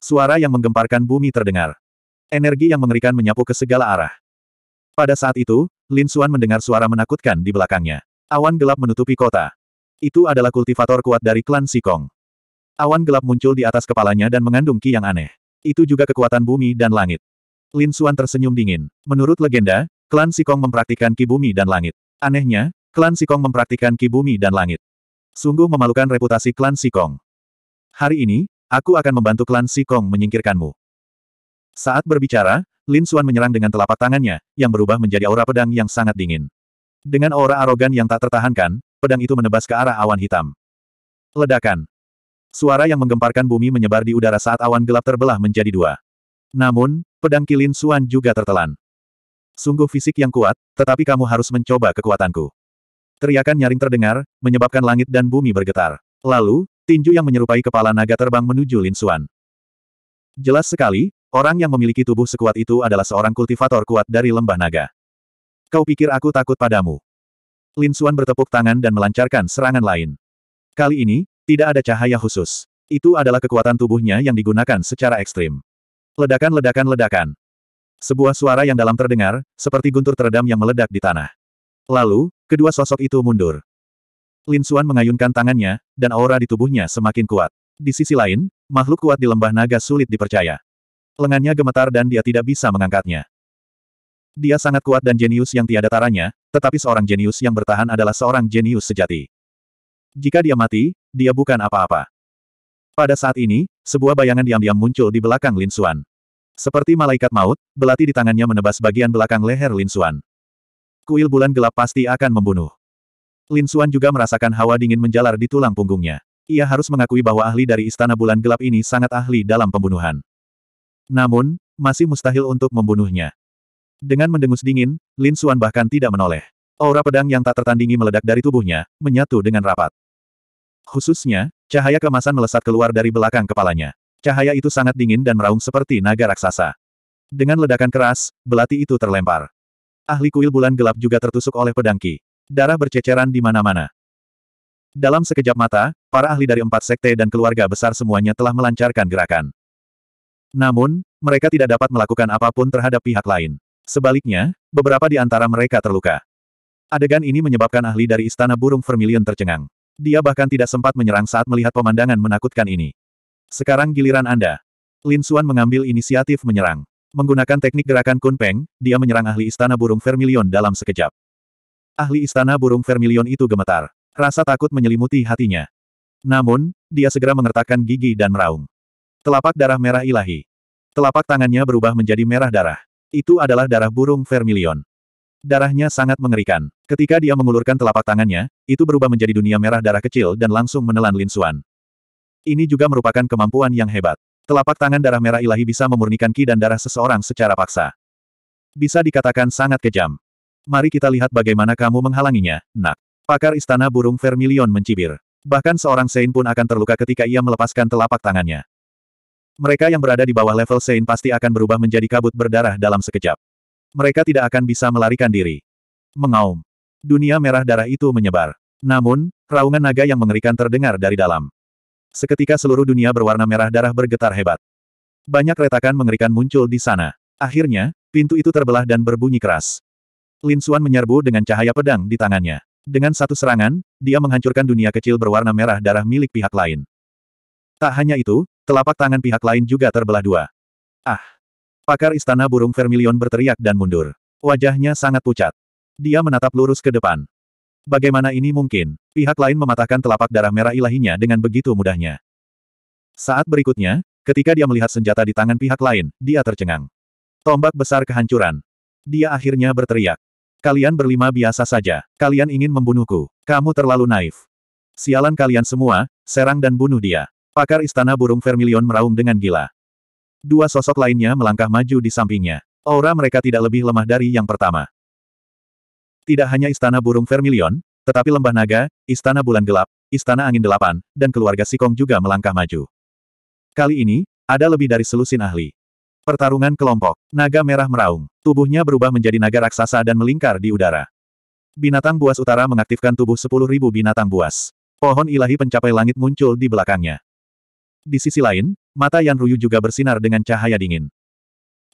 Suara yang menggemparkan bumi terdengar. Energi yang mengerikan menyapu ke segala arah. Pada saat itu, Lin Suan mendengar suara menakutkan di belakangnya. Awan gelap menutupi kota. Itu adalah kultivator kuat dari klan Sikong. Awan gelap muncul di atas kepalanya dan mengandung ki yang aneh. Itu juga kekuatan bumi dan langit. Lin Suan tersenyum dingin. Menurut legenda, Klan Sikong mempraktikkan ki bumi dan langit. Anehnya, klan Sikong mempraktikkan ki bumi dan langit. Sungguh memalukan reputasi klan Sikong. Hari ini, aku akan membantu klan Sikong menyingkirkanmu. Saat berbicara, Lin Xuan menyerang dengan telapak tangannya, yang berubah menjadi aura pedang yang sangat dingin. Dengan aura arogan yang tak tertahankan, pedang itu menebas ke arah awan hitam. Ledakan. Suara yang menggemparkan bumi menyebar di udara saat awan gelap terbelah menjadi dua. Namun, pedang kilin Suan juga tertelan. Sungguh fisik yang kuat, tetapi kamu harus mencoba kekuatanku. Teriakan nyaring terdengar, menyebabkan langit dan bumi bergetar. Lalu, tinju yang menyerupai kepala naga terbang menuju Lin Xuan. Jelas sekali, orang yang memiliki tubuh sekuat itu adalah seorang kultivator kuat dari lembah naga. Kau pikir aku takut padamu? Lin Xuan bertepuk tangan dan melancarkan serangan lain. Kali ini, tidak ada cahaya khusus. Itu adalah kekuatan tubuhnya yang digunakan secara ekstrim. Ledakan-ledakan-ledakan. Sebuah suara yang dalam terdengar, seperti guntur teredam yang meledak di tanah. Lalu, kedua sosok itu mundur. Lin Xuan mengayunkan tangannya, dan aura di tubuhnya semakin kuat. Di sisi lain, makhluk kuat di lembah naga sulit dipercaya. Lengannya gemetar dan dia tidak bisa mengangkatnya. Dia sangat kuat dan jenius yang tiada taranya, tetapi seorang jenius yang bertahan adalah seorang jenius sejati. Jika dia mati, dia bukan apa-apa. Pada saat ini, sebuah bayangan diam-diam muncul di belakang Lin Xuan. Seperti malaikat maut, belati di tangannya menebas bagian belakang leher Lin Xuan. Kuil bulan gelap pasti akan membunuh. Lin Xuan juga merasakan hawa dingin menjalar di tulang punggungnya. Ia harus mengakui bahwa ahli dari istana bulan gelap ini sangat ahli dalam pembunuhan. Namun, masih mustahil untuk membunuhnya. Dengan mendengus dingin, Lin Xuan bahkan tidak menoleh. Aura pedang yang tak tertandingi meledak dari tubuhnya, menyatu dengan rapat. Khususnya, cahaya kemasan melesat keluar dari belakang kepalanya. Cahaya itu sangat dingin dan meraung seperti naga raksasa. Dengan ledakan keras, belati itu terlempar. Ahli kuil bulan gelap juga tertusuk oleh pedangki. Darah berceceran di mana-mana. Dalam sekejap mata, para ahli dari empat sekte dan keluarga besar semuanya telah melancarkan gerakan. Namun, mereka tidak dapat melakukan apapun terhadap pihak lain. Sebaliknya, beberapa di antara mereka terluka. Adegan ini menyebabkan ahli dari Istana Burung Vermilion tercengang. Dia bahkan tidak sempat menyerang saat melihat pemandangan menakutkan ini. Sekarang giliran Anda. Lin Xuan mengambil inisiatif menyerang. Menggunakan teknik gerakan Kunpeng, dia menyerang ahli istana burung vermilion dalam sekejap. Ahli istana burung vermilion itu gemetar. Rasa takut menyelimuti hatinya. Namun, dia segera mengertakkan gigi dan meraung. Telapak darah merah ilahi. Telapak tangannya berubah menjadi merah darah. Itu adalah darah burung vermilion. Darahnya sangat mengerikan. Ketika dia mengulurkan telapak tangannya, itu berubah menjadi dunia merah darah kecil dan langsung menelan Lin Xuan. Ini juga merupakan kemampuan yang hebat. Telapak tangan darah merah ilahi bisa memurnikan ki dan darah seseorang secara paksa. Bisa dikatakan sangat kejam. Mari kita lihat bagaimana kamu menghalanginya, nak. Pakar istana burung vermilion mencibir. Bahkan seorang Sein pun akan terluka ketika ia melepaskan telapak tangannya. Mereka yang berada di bawah level Sein pasti akan berubah menjadi kabut berdarah dalam sekejap. Mereka tidak akan bisa melarikan diri. Mengaum. Dunia merah darah itu menyebar. Namun, raungan naga yang mengerikan terdengar dari dalam. Seketika seluruh dunia berwarna merah darah bergetar hebat. Banyak retakan mengerikan muncul di sana. Akhirnya, pintu itu terbelah dan berbunyi keras. Lin Suan menyerbu dengan cahaya pedang di tangannya. Dengan satu serangan, dia menghancurkan dunia kecil berwarna merah darah milik pihak lain. Tak hanya itu, telapak tangan pihak lain juga terbelah dua. Ah! Pakar istana burung vermilion berteriak dan mundur. Wajahnya sangat pucat. Dia menatap lurus ke depan. Bagaimana ini mungkin? Pihak lain mematahkan telapak darah merah ilahinya dengan begitu mudahnya. Saat berikutnya, ketika dia melihat senjata di tangan pihak lain, dia tercengang. Tombak besar kehancuran. Dia akhirnya berteriak. Kalian berlima biasa saja. Kalian ingin membunuhku. Kamu terlalu naif. Sialan kalian semua, serang dan bunuh dia. Pakar istana burung vermilion meraung dengan gila. Dua sosok lainnya melangkah maju di sampingnya. Aura mereka tidak lebih lemah dari yang pertama. Tidak hanya Istana Burung Vermilion, tetapi Lembah Naga, Istana Bulan Gelap, Istana Angin Delapan, dan keluarga Sikong juga melangkah maju. Kali ini, ada lebih dari selusin ahli. Pertarungan kelompok. Naga merah meraung. Tubuhnya berubah menjadi naga raksasa dan melingkar di udara. Binatang buas utara mengaktifkan tubuh 10.000 binatang buas. Pohon ilahi pencapai langit muncul di belakangnya. Di sisi lain, mata Yan Ruyu juga bersinar dengan cahaya dingin.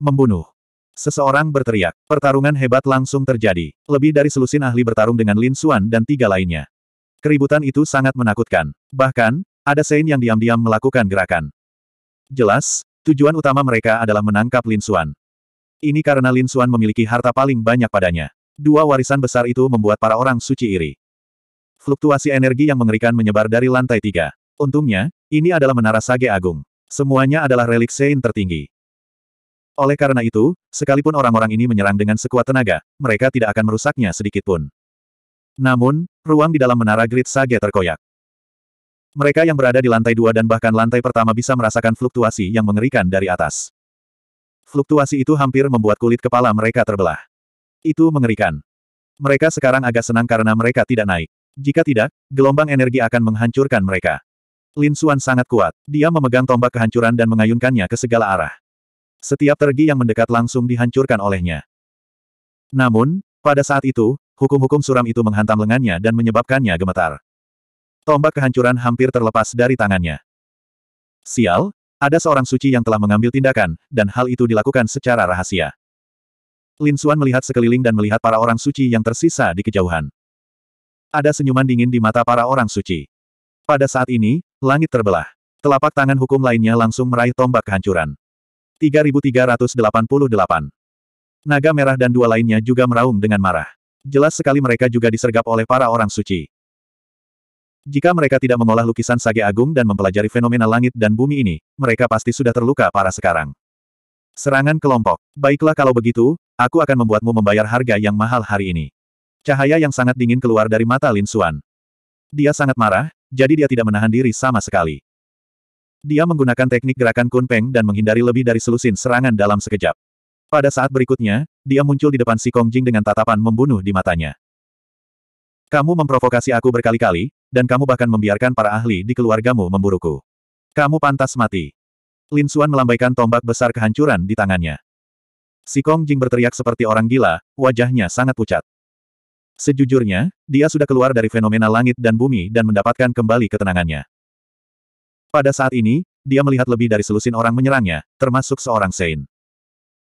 Membunuh. Seseorang berteriak. Pertarungan hebat langsung terjadi. Lebih dari selusin ahli bertarung dengan Lin Xuan dan tiga lainnya. Keributan itu sangat menakutkan. Bahkan, ada Sein yang diam-diam melakukan gerakan. Jelas, tujuan utama mereka adalah menangkap Lin Xuan. Ini karena Lin Xuan memiliki harta paling banyak padanya. Dua warisan besar itu membuat para orang suci iri. Fluktuasi energi yang mengerikan menyebar dari lantai tiga. Untungnya, ini adalah menara sage agung. Semuanya adalah relik Sein tertinggi. Oleh karena itu, sekalipun orang-orang ini menyerang dengan sekuat tenaga, mereka tidak akan merusaknya sedikitpun. Namun, ruang di dalam menara Grid Sage terkoyak. Mereka yang berada di lantai dua dan bahkan lantai pertama bisa merasakan fluktuasi yang mengerikan dari atas. Fluktuasi itu hampir membuat kulit kepala mereka terbelah. Itu mengerikan. Mereka sekarang agak senang karena mereka tidak naik. Jika tidak, gelombang energi akan menghancurkan mereka. Lin Xuan sangat kuat. Dia memegang tombak kehancuran dan mengayunkannya ke segala arah. Setiap tergi yang mendekat langsung dihancurkan olehnya. Namun, pada saat itu, hukum-hukum suram itu menghantam lengannya dan menyebabkannya gemetar. Tombak kehancuran hampir terlepas dari tangannya. Sial, ada seorang suci yang telah mengambil tindakan, dan hal itu dilakukan secara rahasia. Lin Suan melihat sekeliling dan melihat para orang suci yang tersisa di kejauhan. Ada senyuman dingin di mata para orang suci. Pada saat ini, langit terbelah. Telapak tangan hukum lainnya langsung meraih tombak kehancuran. 3388. Naga merah dan dua lainnya juga meraung dengan marah. Jelas sekali mereka juga disergap oleh para orang suci. Jika mereka tidak mengolah lukisan Sage Agung dan mempelajari fenomena langit dan bumi ini, mereka pasti sudah terluka para sekarang. Serangan kelompok. Baiklah kalau begitu, aku akan membuatmu membayar harga yang mahal hari ini. Cahaya yang sangat dingin keluar dari mata Lin Xuan. Dia sangat marah, jadi dia tidak menahan diri sama sekali. Dia menggunakan teknik gerakan kunpeng dan menghindari lebih dari selusin serangan dalam sekejap. Pada saat berikutnya, dia muncul di depan si Kong Jing dengan tatapan membunuh di matanya. Kamu memprovokasi aku berkali-kali, dan kamu bahkan membiarkan para ahli di keluargamu memburuku. Kamu pantas mati. Lin Xuan melambaikan tombak besar kehancuran di tangannya. Si Kong Jing berteriak seperti orang gila, wajahnya sangat pucat. Sejujurnya, dia sudah keluar dari fenomena langit dan bumi dan mendapatkan kembali ketenangannya. Pada saat ini, dia melihat lebih dari selusin orang menyerangnya, termasuk seorang Sein.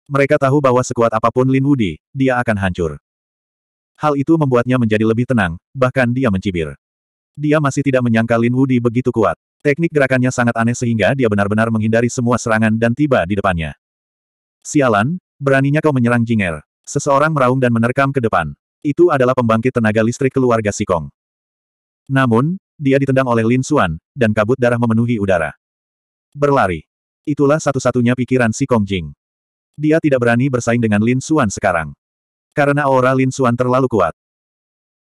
Mereka tahu bahwa sekuat apapun Lin Wudi, dia akan hancur. Hal itu membuatnya menjadi lebih tenang, bahkan dia mencibir. Dia masih tidak menyangka Lin Wudi begitu kuat. Teknik gerakannya sangat aneh sehingga dia benar-benar menghindari semua serangan dan tiba di depannya. Sialan, beraninya kau menyerang Jinger. Seseorang meraung dan menerkam ke depan. Itu adalah pembangkit tenaga listrik keluarga Sikong. Namun, dia ditendang oleh Lin Xuan, dan kabut darah memenuhi udara. Berlari. Itulah satu-satunya pikiran si Kong Jing. Dia tidak berani bersaing dengan Lin Xuan sekarang. Karena aura Lin Xuan terlalu kuat.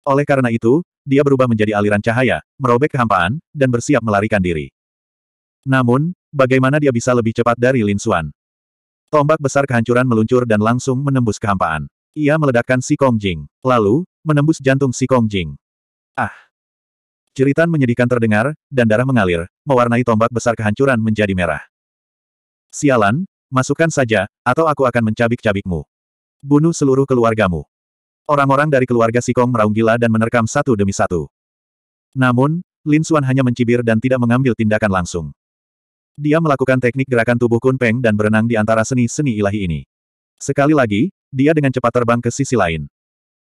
Oleh karena itu, dia berubah menjadi aliran cahaya, merobek kehampaan, dan bersiap melarikan diri. Namun, bagaimana dia bisa lebih cepat dari Lin Xuan? Tombak besar kehancuran meluncur dan langsung menembus kehampaan. Ia meledakkan si Kong Jing, lalu, menembus jantung si Kong Jing. Ah! Jeritan menyedihkan terdengar, dan darah mengalir, mewarnai tombak besar kehancuran menjadi merah. Sialan, masukkan saja, atau aku akan mencabik-cabikmu. Bunuh seluruh keluargamu. Orang-orang dari keluarga Sikong meraung gila dan menerkam satu demi satu. Namun, Lin Xuan hanya mencibir dan tidak mengambil tindakan langsung. Dia melakukan teknik gerakan tubuh Kun Peng dan berenang di antara seni-seni ilahi ini. Sekali lagi, dia dengan cepat terbang ke sisi lain.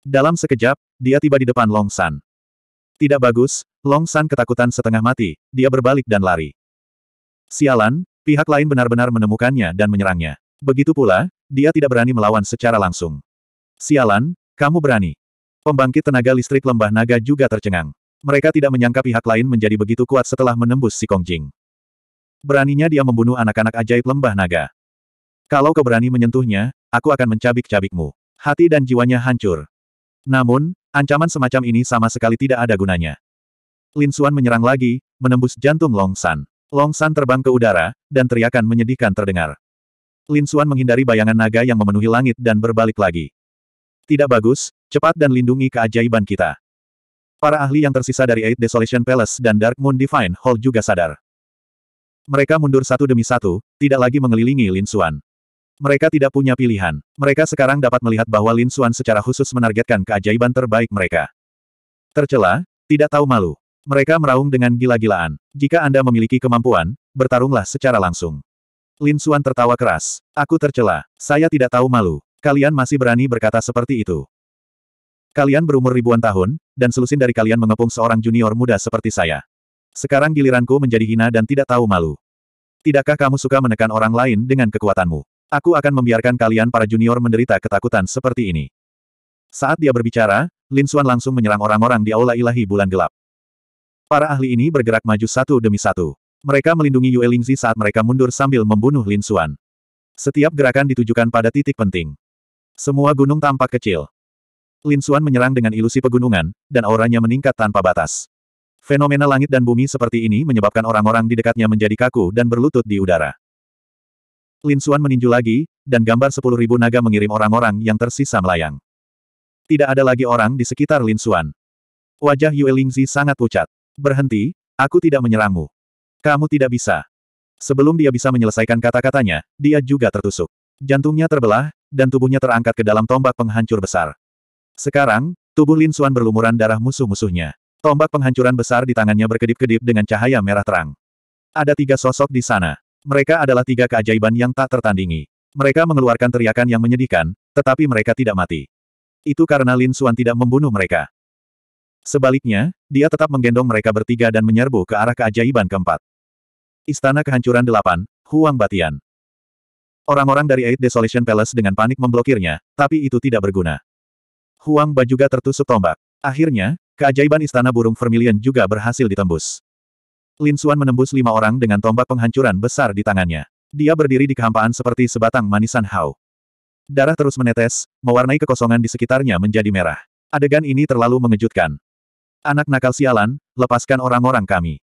Dalam sekejap, dia tiba di depan Long San. Tidak bagus, Long San ketakutan setengah mati, dia berbalik dan lari. Sialan, pihak lain benar-benar menemukannya dan menyerangnya. Begitu pula, dia tidak berani melawan secara langsung. Sialan, kamu berani. Pembangkit tenaga listrik lembah naga juga tercengang. Mereka tidak menyangka pihak lain menjadi begitu kuat setelah menembus si Kong Jing. Beraninya dia membunuh anak-anak ajaib lembah naga. Kalau keberani menyentuhnya, aku akan mencabik-cabikmu. Hati dan jiwanya hancur. Namun, Ancaman semacam ini sama sekali tidak ada gunanya. Lin Xuan menyerang lagi, menembus jantung Long San. Long San terbang ke udara, dan teriakan menyedihkan terdengar. Lin Xuan menghindari bayangan naga yang memenuhi langit dan berbalik lagi. Tidak bagus, cepat dan lindungi keajaiban kita. Para ahli yang tersisa dari Eight Desolation Palace dan Dark Moon Divine Hall juga sadar. Mereka mundur satu demi satu, tidak lagi mengelilingi Lin Xuan. Mereka tidak punya pilihan. Mereka sekarang dapat melihat bahwa Lin Xuan secara khusus menargetkan keajaiban terbaik mereka. Tercela, tidak tahu malu. Mereka meraung dengan gila-gilaan. Jika Anda memiliki kemampuan, bertarunglah secara langsung. Lin Xuan tertawa keras. Aku tercela. Saya tidak tahu malu. Kalian masih berani berkata seperti itu. Kalian berumur ribuan tahun, dan selusin dari kalian mengepung seorang junior muda seperti saya. Sekarang giliranku menjadi hina dan tidak tahu malu. Tidakkah kamu suka menekan orang lain dengan kekuatanmu? Aku akan membiarkan kalian para junior menderita ketakutan seperti ini. Saat dia berbicara, Lin Xuan langsung menyerang orang-orang di Aula Ilahi Bulan Gelap. Para ahli ini bergerak maju satu demi satu. Mereka melindungi Yue Lingzi saat mereka mundur sambil membunuh Lin Xuan. Setiap gerakan ditujukan pada titik penting. Semua gunung tampak kecil. Lin Xuan menyerang dengan ilusi pegunungan, dan auranya meningkat tanpa batas. Fenomena langit dan bumi seperti ini menyebabkan orang-orang di dekatnya menjadi kaku dan berlutut di udara. Lin Xuan meninju lagi, dan gambar sepuluh ribu naga mengirim orang-orang yang tersisa melayang. Tidak ada lagi orang di sekitar Lin Xuan. Wajah Yue Lingzi sangat pucat. Berhenti, aku tidak menyerangmu. Kamu tidak bisa. Sebelum dia bisa menyelesaikan kata-katanya, dia juga tertusuk. Jantungnya terbelah, dan tubuhnya terangkat ke dalam tombak penghancur besar. Sekarang, tubuh Lin Xuan berlumuran darah musuh-musuhnya. Tombak penghancuran besar di tangannya berkedip-kedip dengan cahaya merah terang. Ada tiga sosok di sana. Mereka adalah tiga keajaiban yang tak tertandingi. Mereka mengeluarkan teriakan yang menyedihkan, tetapi mereka tidak mati. Itu karena Lin Suan tidak membunuh mereka. Sebaliknya, dia tetap menggendong mereka bertiga dan menyerbu ke arah keajaiban keempat. Istana Kehancuran Delapan, Huang Batian. Orang-orang dari Eight Desolation Palace dengan panik memblokirnya, tapi itu tidak berguna. Huang Ba juga tertusuk tombak. Akhirnya, keajaiban Istana Burung Vermilion juga berhasil ditembus. Lin Suan menembus lima orang dengan tombak penghancuran besar di tangannya. Dia berdiri di kehampaan seperti sebatang manisan hau. Darah terus menetes, mewarnai kekosongan di sekitarnya menjadi merah. Adegan ini terlalu mengejutkan. Anak nakal sialan, lepaskan orang-orang kami.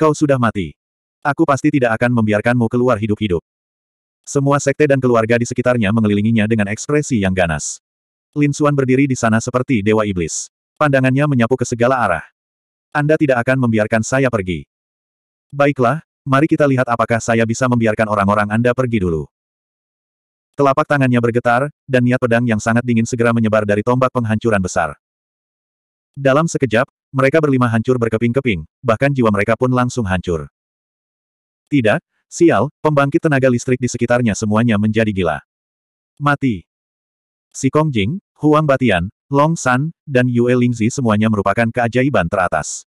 Kau sudah mati. Aku pasti tidak akan membiarkanmu keluar hidup-hidup. Semua sekte dan keluarga di sekitarnya mengelilinginya dengan ekspresi yang ganas. Lin Suan berdiri di sana seperti dewa iblis. Pandangannya menyapu ke segala arah. Anda tidak akan membiarkan saya pergi. Baiklah, mari kita lihat apakah saya bisa membiarkan orang-orang Anda pergi dulu. Telapak tangannya bergetar, dan niat pedang yang sangat dingin segera menyebar dari tombak penghancuran besar. Dalam sekejap, mereka berlima hancur berkeping-keping, bahkan jiwa mereka pun langsung hancur. Tidak, sial, pembangkit tenaga listrik di sekitarnya semuanya menjadi gila. Mati. Si Kong Jing, Huang Batian, Long San, dan Yue Lingzi semuanya merupakan keajaiban teratas.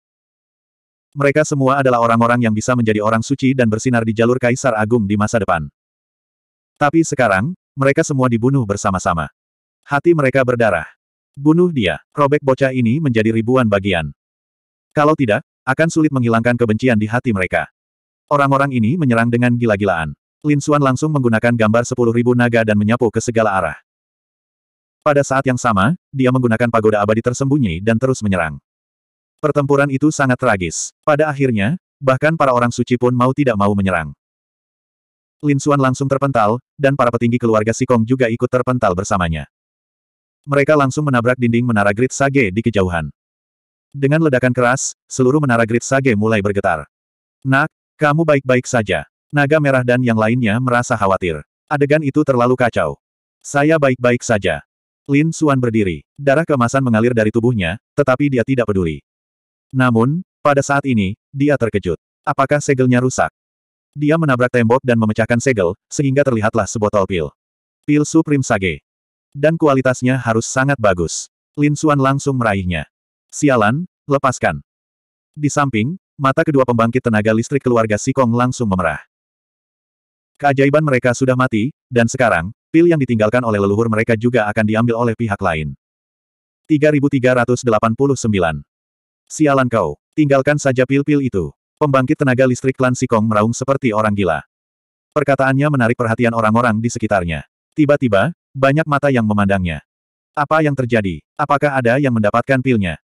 Mereka semua adalah orang-orang yang bisa menjadi orang suci dan bersinar di jalur Kaisar Agung di masa depan. Tapi sekarang, mereka semua dibunuh bersama-sama. Hati mereka berdarah. Bunuh dia, robek bocah ini menjadi ribuan bagian. Kalau tidak, akan sulit menghilangkan kebencian di hati mereka. Orang-orang ini menyerang dengan gila-gilaan. Lin Xuan langsung menggunakan gambar sepuluh ribu naga dan menyapu ke segala arah. Pada saat yang sama, dia menggunakan pagoda abadi tersembunyi dan terus menyerang. Pertempuran itu sangat tragis. Pada akhirnya, bahkan para orang suci pun mau tidak mau menyerang. Lin Xuan langsung terpental, dan para petinggi keluarga Sikong juga ikut terpental bersamanya. Mereka langsung menabrak dinding menara Grid Sage di kejauhan. Dengan ledakan keras, seluruh menara Grid Sage mulai bergetar. Nak, kamu baik-baik saja. Naga merah dan yang lainnya merasa khawatir. Adegan itu terlalu kacau. Saya baik-baik saja. Lin Xuan berdiri. Darah kemasan mengalir dari tubuhnya, tetapi dia tidak peduli. Namun, pada saat ini, dia terkejut. Apakah segelnya rusak? Dia menabrak tembok dan memecahkan segel, sehingga terlihatlah sebotol pil. Pil Supreme Sage. Dan kualitasnya harus sangat bagus. Lin Xuan langsung meraihnya. Sialan, lepaskan. Di samping, mata kedua pembangkit tenaga listrik keluarga Sikong langsung memerah. Keajaiban mereka sudah mati, dan sekarang, pil yang ditinggalkan oleh leluhur mereka juga akan diambil oleh pihak lain. 3389 Sialan kau, tinggalkan saja pil-pil itu. Pembangkit tenaga listrik klan Sikong meraung seperti orang gila. Perkataannya menarik perhatian orang-orang di sekitarnya. Tiba-tiba, banyak mata yang memandangnya. Apa yang terjadi? Apakah ada yang mendapatkan pilnya?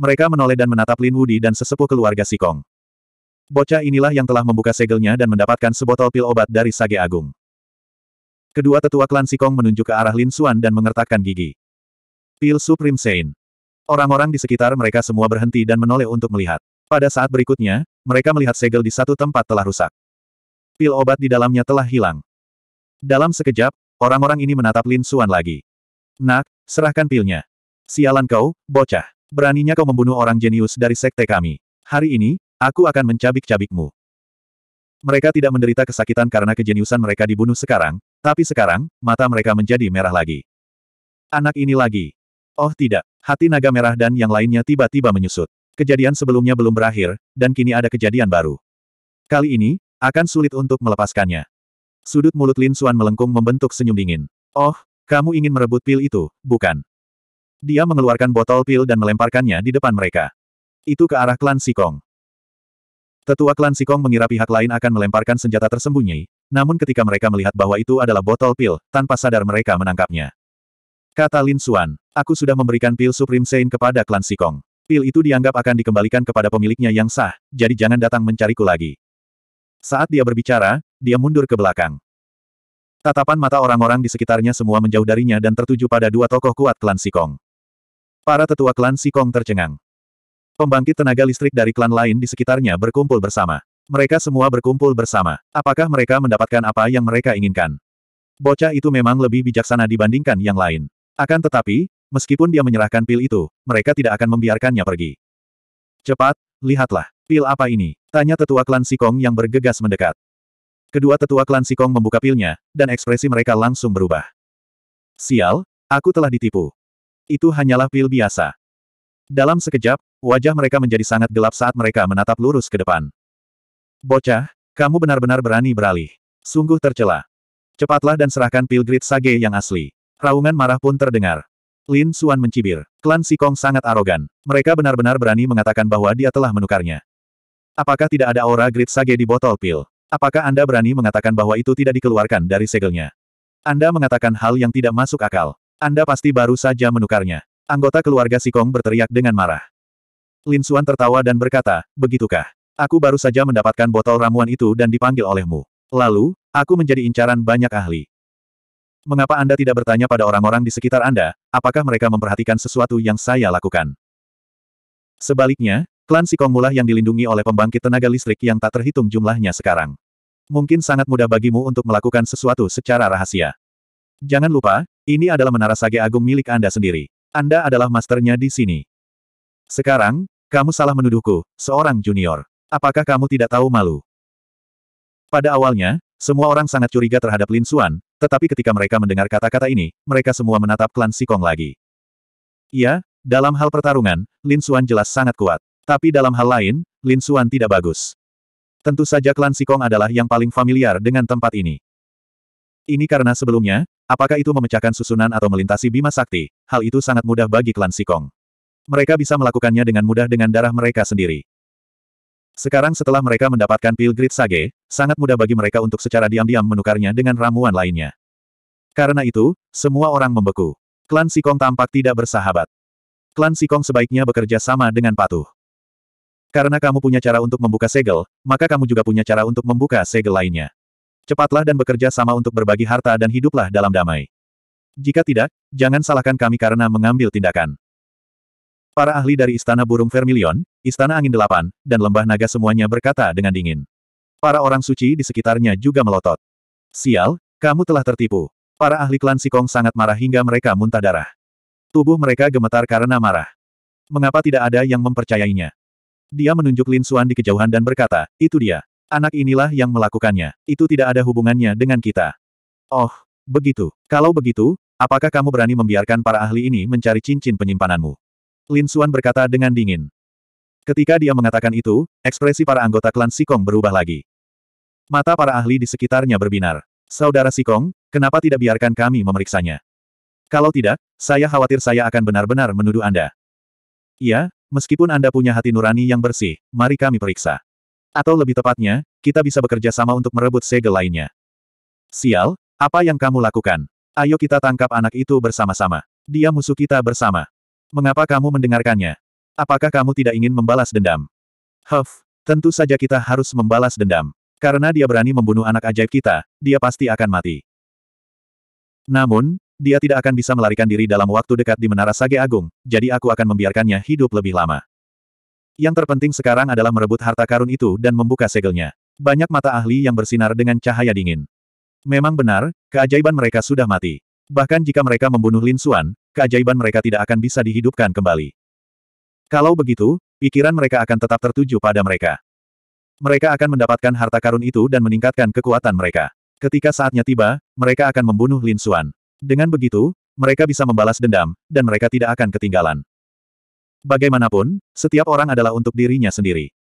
Mereka menoleh dan menatap Lin Wudi dan sesepuh keluarga Sikong. Bocah inilah yang telah membuka segelnya dan mendapatkan sebotol pil obat dari Sage Agung. Kedua tetua klan Sikong menunjuk ke arah Lin Xuan dan mengertakkan gigi. Pil Supreme Saint. Orang-orang di sekitar mereka semua berhenti dan menoleh untuk melihat. Pada saat berikutnya, mereka melihat segel di satu tempat telah rusak. Pil obat di dalamnya telah hilang. Dalam sekejap, orang-orang ini menatap Lin Suan lagi. Nak, serahkan pilnya. Sialan kau, bocah. Beraninya kau membunuh orang jenius dari sekte kami. Hari ini, aku akan mencabik-cabikmu. Mereka tidak menderita kesakitan karena kejeniusan mereka dibunuh sekarang, tapi sekarang, mata mereka menjadi merah lagi. Anak ini lagi. Oh tidak, hati naga merah dan yang lainnya tiba-tiba menyusut. Kejadian sebelumnya belum berakhir, dan kini ada kejadian baru. Kali ini, akan sulit untuk melepaskannya. Sudut mulut Lin Xuan melengkung membentuk senyum dingin. Oh, kamu ingin merebut pil itu, bukan? Dia mengeluarkan botol pil dan melemparkannya di depan mereka. Itu ke arah klan Sikong. Tetua klan Sikong mengira pihak lain akan melemparkan senjata tersembunyi, namun ketika mereka melihat bahwa itu adalah botol pil, tanpa sadar mereka menangkapnya. Kata Lin Xuan, aku sudah memberikan pil Supreme Sein kepada klan Sikong. Pil itu dianggap akan dikembalikan kepada pemiliknya yang sah, jadi jangan datang mencariku lagi. Saat dia berbicara, dia mundur ke belakang. Tatapan mata orang-orang di sekitarnya semua menjauh darinya dan tertuju pada dua tokoh kuat klan Sikong. Para tetua klan Sikong tercengang. Pembangkit tenaga listrik dari klan lain di sekitarnya berkumpul bersama. Mereka semua berkumpul bersama. Apakah mereka mendapatkan apa yang mereka inginkan? Bocah itu memang lebih bijaksana dibandingkan yang lain. Akan tetapi, meskipun dia menyerahkan pil itu, mereka tidak akan membiarkannya pergi. Cepat, lihatlah. Pil apa ini? Tanya tetua klan Sikong yang bergegas mendekat. Kedua tetua klan Sikong membuka pilnya, dan ekspresi mereka langsung berubah. Sial, aku telah ditipu. Itu hanyalah pil biasa. Dalam sekejap, wajah mereka menjadi sangat gelap saat mereka menatap lurus ke depan. Bocah, kamu benar-benar berani beralih. Sungguh tercela. Cepatlah dan serahkan pil grid sage yang asli. Raungan marah pun terdengar. Lin Suan mencibir. Klan Sikong sangat arogan. Mereka benar-benar berani mengatakan bahwa dia telah menukarnya. Apakah tidak ada aura grid sage di botol pil? Apakah Anda berani mengatakan bahwa itu tidak dikeluarkan dari segelnya? Anda mengatakan hal yang tidak masuk akal. Anda pasti baru saja menukarnya. Anggota keluarga Sikong berteriak dengan marah. Lin Suan tertawa dan berkata, Begitukah? Aku baru saja mendapatkan botol ramuan itu dan dipanggil olehmu. Lalu, aku menjadi incaran banyak ahli. Mengapa Anda tidak bertanya pada orang-orang di sekitar Anda, apakah mereka memperhatikan sesuatu yang saya lakukan? Sebaliknya, klan Si Kongmulah yang dilindungi oleh pembangkit tenaga listrik yang tak terhitung jumlahnya sekarang. Mungkin sangat mudah bagimu untuk melakukan sesuatu secara rahasia. Jangan lupa, ini adalah menara sage agung milik Anda sendiri. Anda adalah masternya di sini. Sekarang, kamu salah menuduhku, seorang junior. Apakah kamu tidak tahu malu? Pada awalnya, semua orang sangat curiga terhadap Lin Xuan, tetapi ketika mereka mendengar kata-kata ini, mereka semua menatap klan Sikong lagi. Iya, dalam hal pertarungan, Lin Xuan jelas sangat kuat. Tapi dalam hal lain, Lin Xuan tidak bagus. Tentu saja klan Sikong adalah yang paling familiar dengan tempat ini. Ini karena sebelumnya, apakah itu memecahkan susunan atau melintasi bima sakti, hal itu sangat mudah bagi klan Sikong. Mereka bisa melakukannya dengan mudah dengan darah mereka sendiri. Sekarang setelah mereka mendapatkan pil grid sage, sangat mudah bagi mereka untuk secara diam-diam menukarnya dengan ramuan lainnya. Karena itu, semua orang membeku. Klan Sikong tampak tidak bersahabat. Klan Sikong sebaiknya bekerja sama dengan patuh. Karena kamu punya cara untuk membuka segel, maka kamu juga punya cara untuk membuka segel lainnya. Cepatlah dan bekerja sama untuk berbagi harta dan hiduplah dalam damai. Jika tidak, jangan salahkan kami karena mengambil tindakan. Para ahli dari Istana Burung Vermilion, Istana Angin Delapan, dan Lembah Naga semuanya berkata dengan dingin. Para orang suci di sekitarnya juga melotot. Sial, kamu telah tertipu. Para ahli klan Sikong sangat marah hingga mereka muntah darah. Tubuh mereka gemetar karena marah. Mengapa tidak ada yang mempercayainya? Dia menunjuk Lin Suan di kejauhan dan berkata, itu dia. Anak inilah yang melakukannya. Itu tidak ada hubungannya dengan kita. Oh, begitu. Kalau begitu, apakah kamu berani membiarkan para ahli ini mencari cincin penyimpananmu? Lin Xuan berkata dengan dingin. Ketika dia mengatakan itu, ekspresi para anggota klan Sikong berubah lagi. Mata para ahli di sekitarnya berbinar. Saudara Sikong, kenapa tidak biarkan kami memeriksanya? Kalau tidak, saya khawatir saya akan benar-benar menuduh Anda. Iya, meskipun Anda punya hati nurani yang bersih, mari kami periksa. Atau lebih tepatnya, kita bisa bekerja sama untuk merebut segel lainnya. Sial, apa yang kamu lakukan? Ayo kita tangkap anak itu bersama-sama. Dia musuh kita bersama. Mengapa kamu mendengarkannya? Apakah kamu tidak ingin membalas dendam? Huff, tentu saja kita harus membalas dendam. Karena dia berani membunuh anak ajaib kita, dia pasti akan mati. Namun, dia tidak akan bisa melarikan diri dalam waktu dekat di Menara Sage Agung, jadi aku akan membiarkannya hidup lebih lama. Yang terpenting sekarang adalah merebut harta karun itu dan membuka segelnya. Banyak mata ahli yang bersinar dengan cahaya dingin. Memang benar, keajaiban mereka sudah mati. Bahkan jika mereka membunuh Lin Xuan, keajaiban mereka tidak akan bisa dihidupkan kembali. Kalau begitu, pikiran mereka akan tetap tertuju pada mereka. Mereka akan mendapatkan harta karun itu dan meningkatkan kekuatan mereka. Ketika saatnya tiba, mereka akan membunuh Lin Xuan. Dengan begitu, mereka bisa membalas dendam, dan mereka tidak akan ketinggalan. Bagaimanapun, setiap orang adalah untuk dirinya sendiri.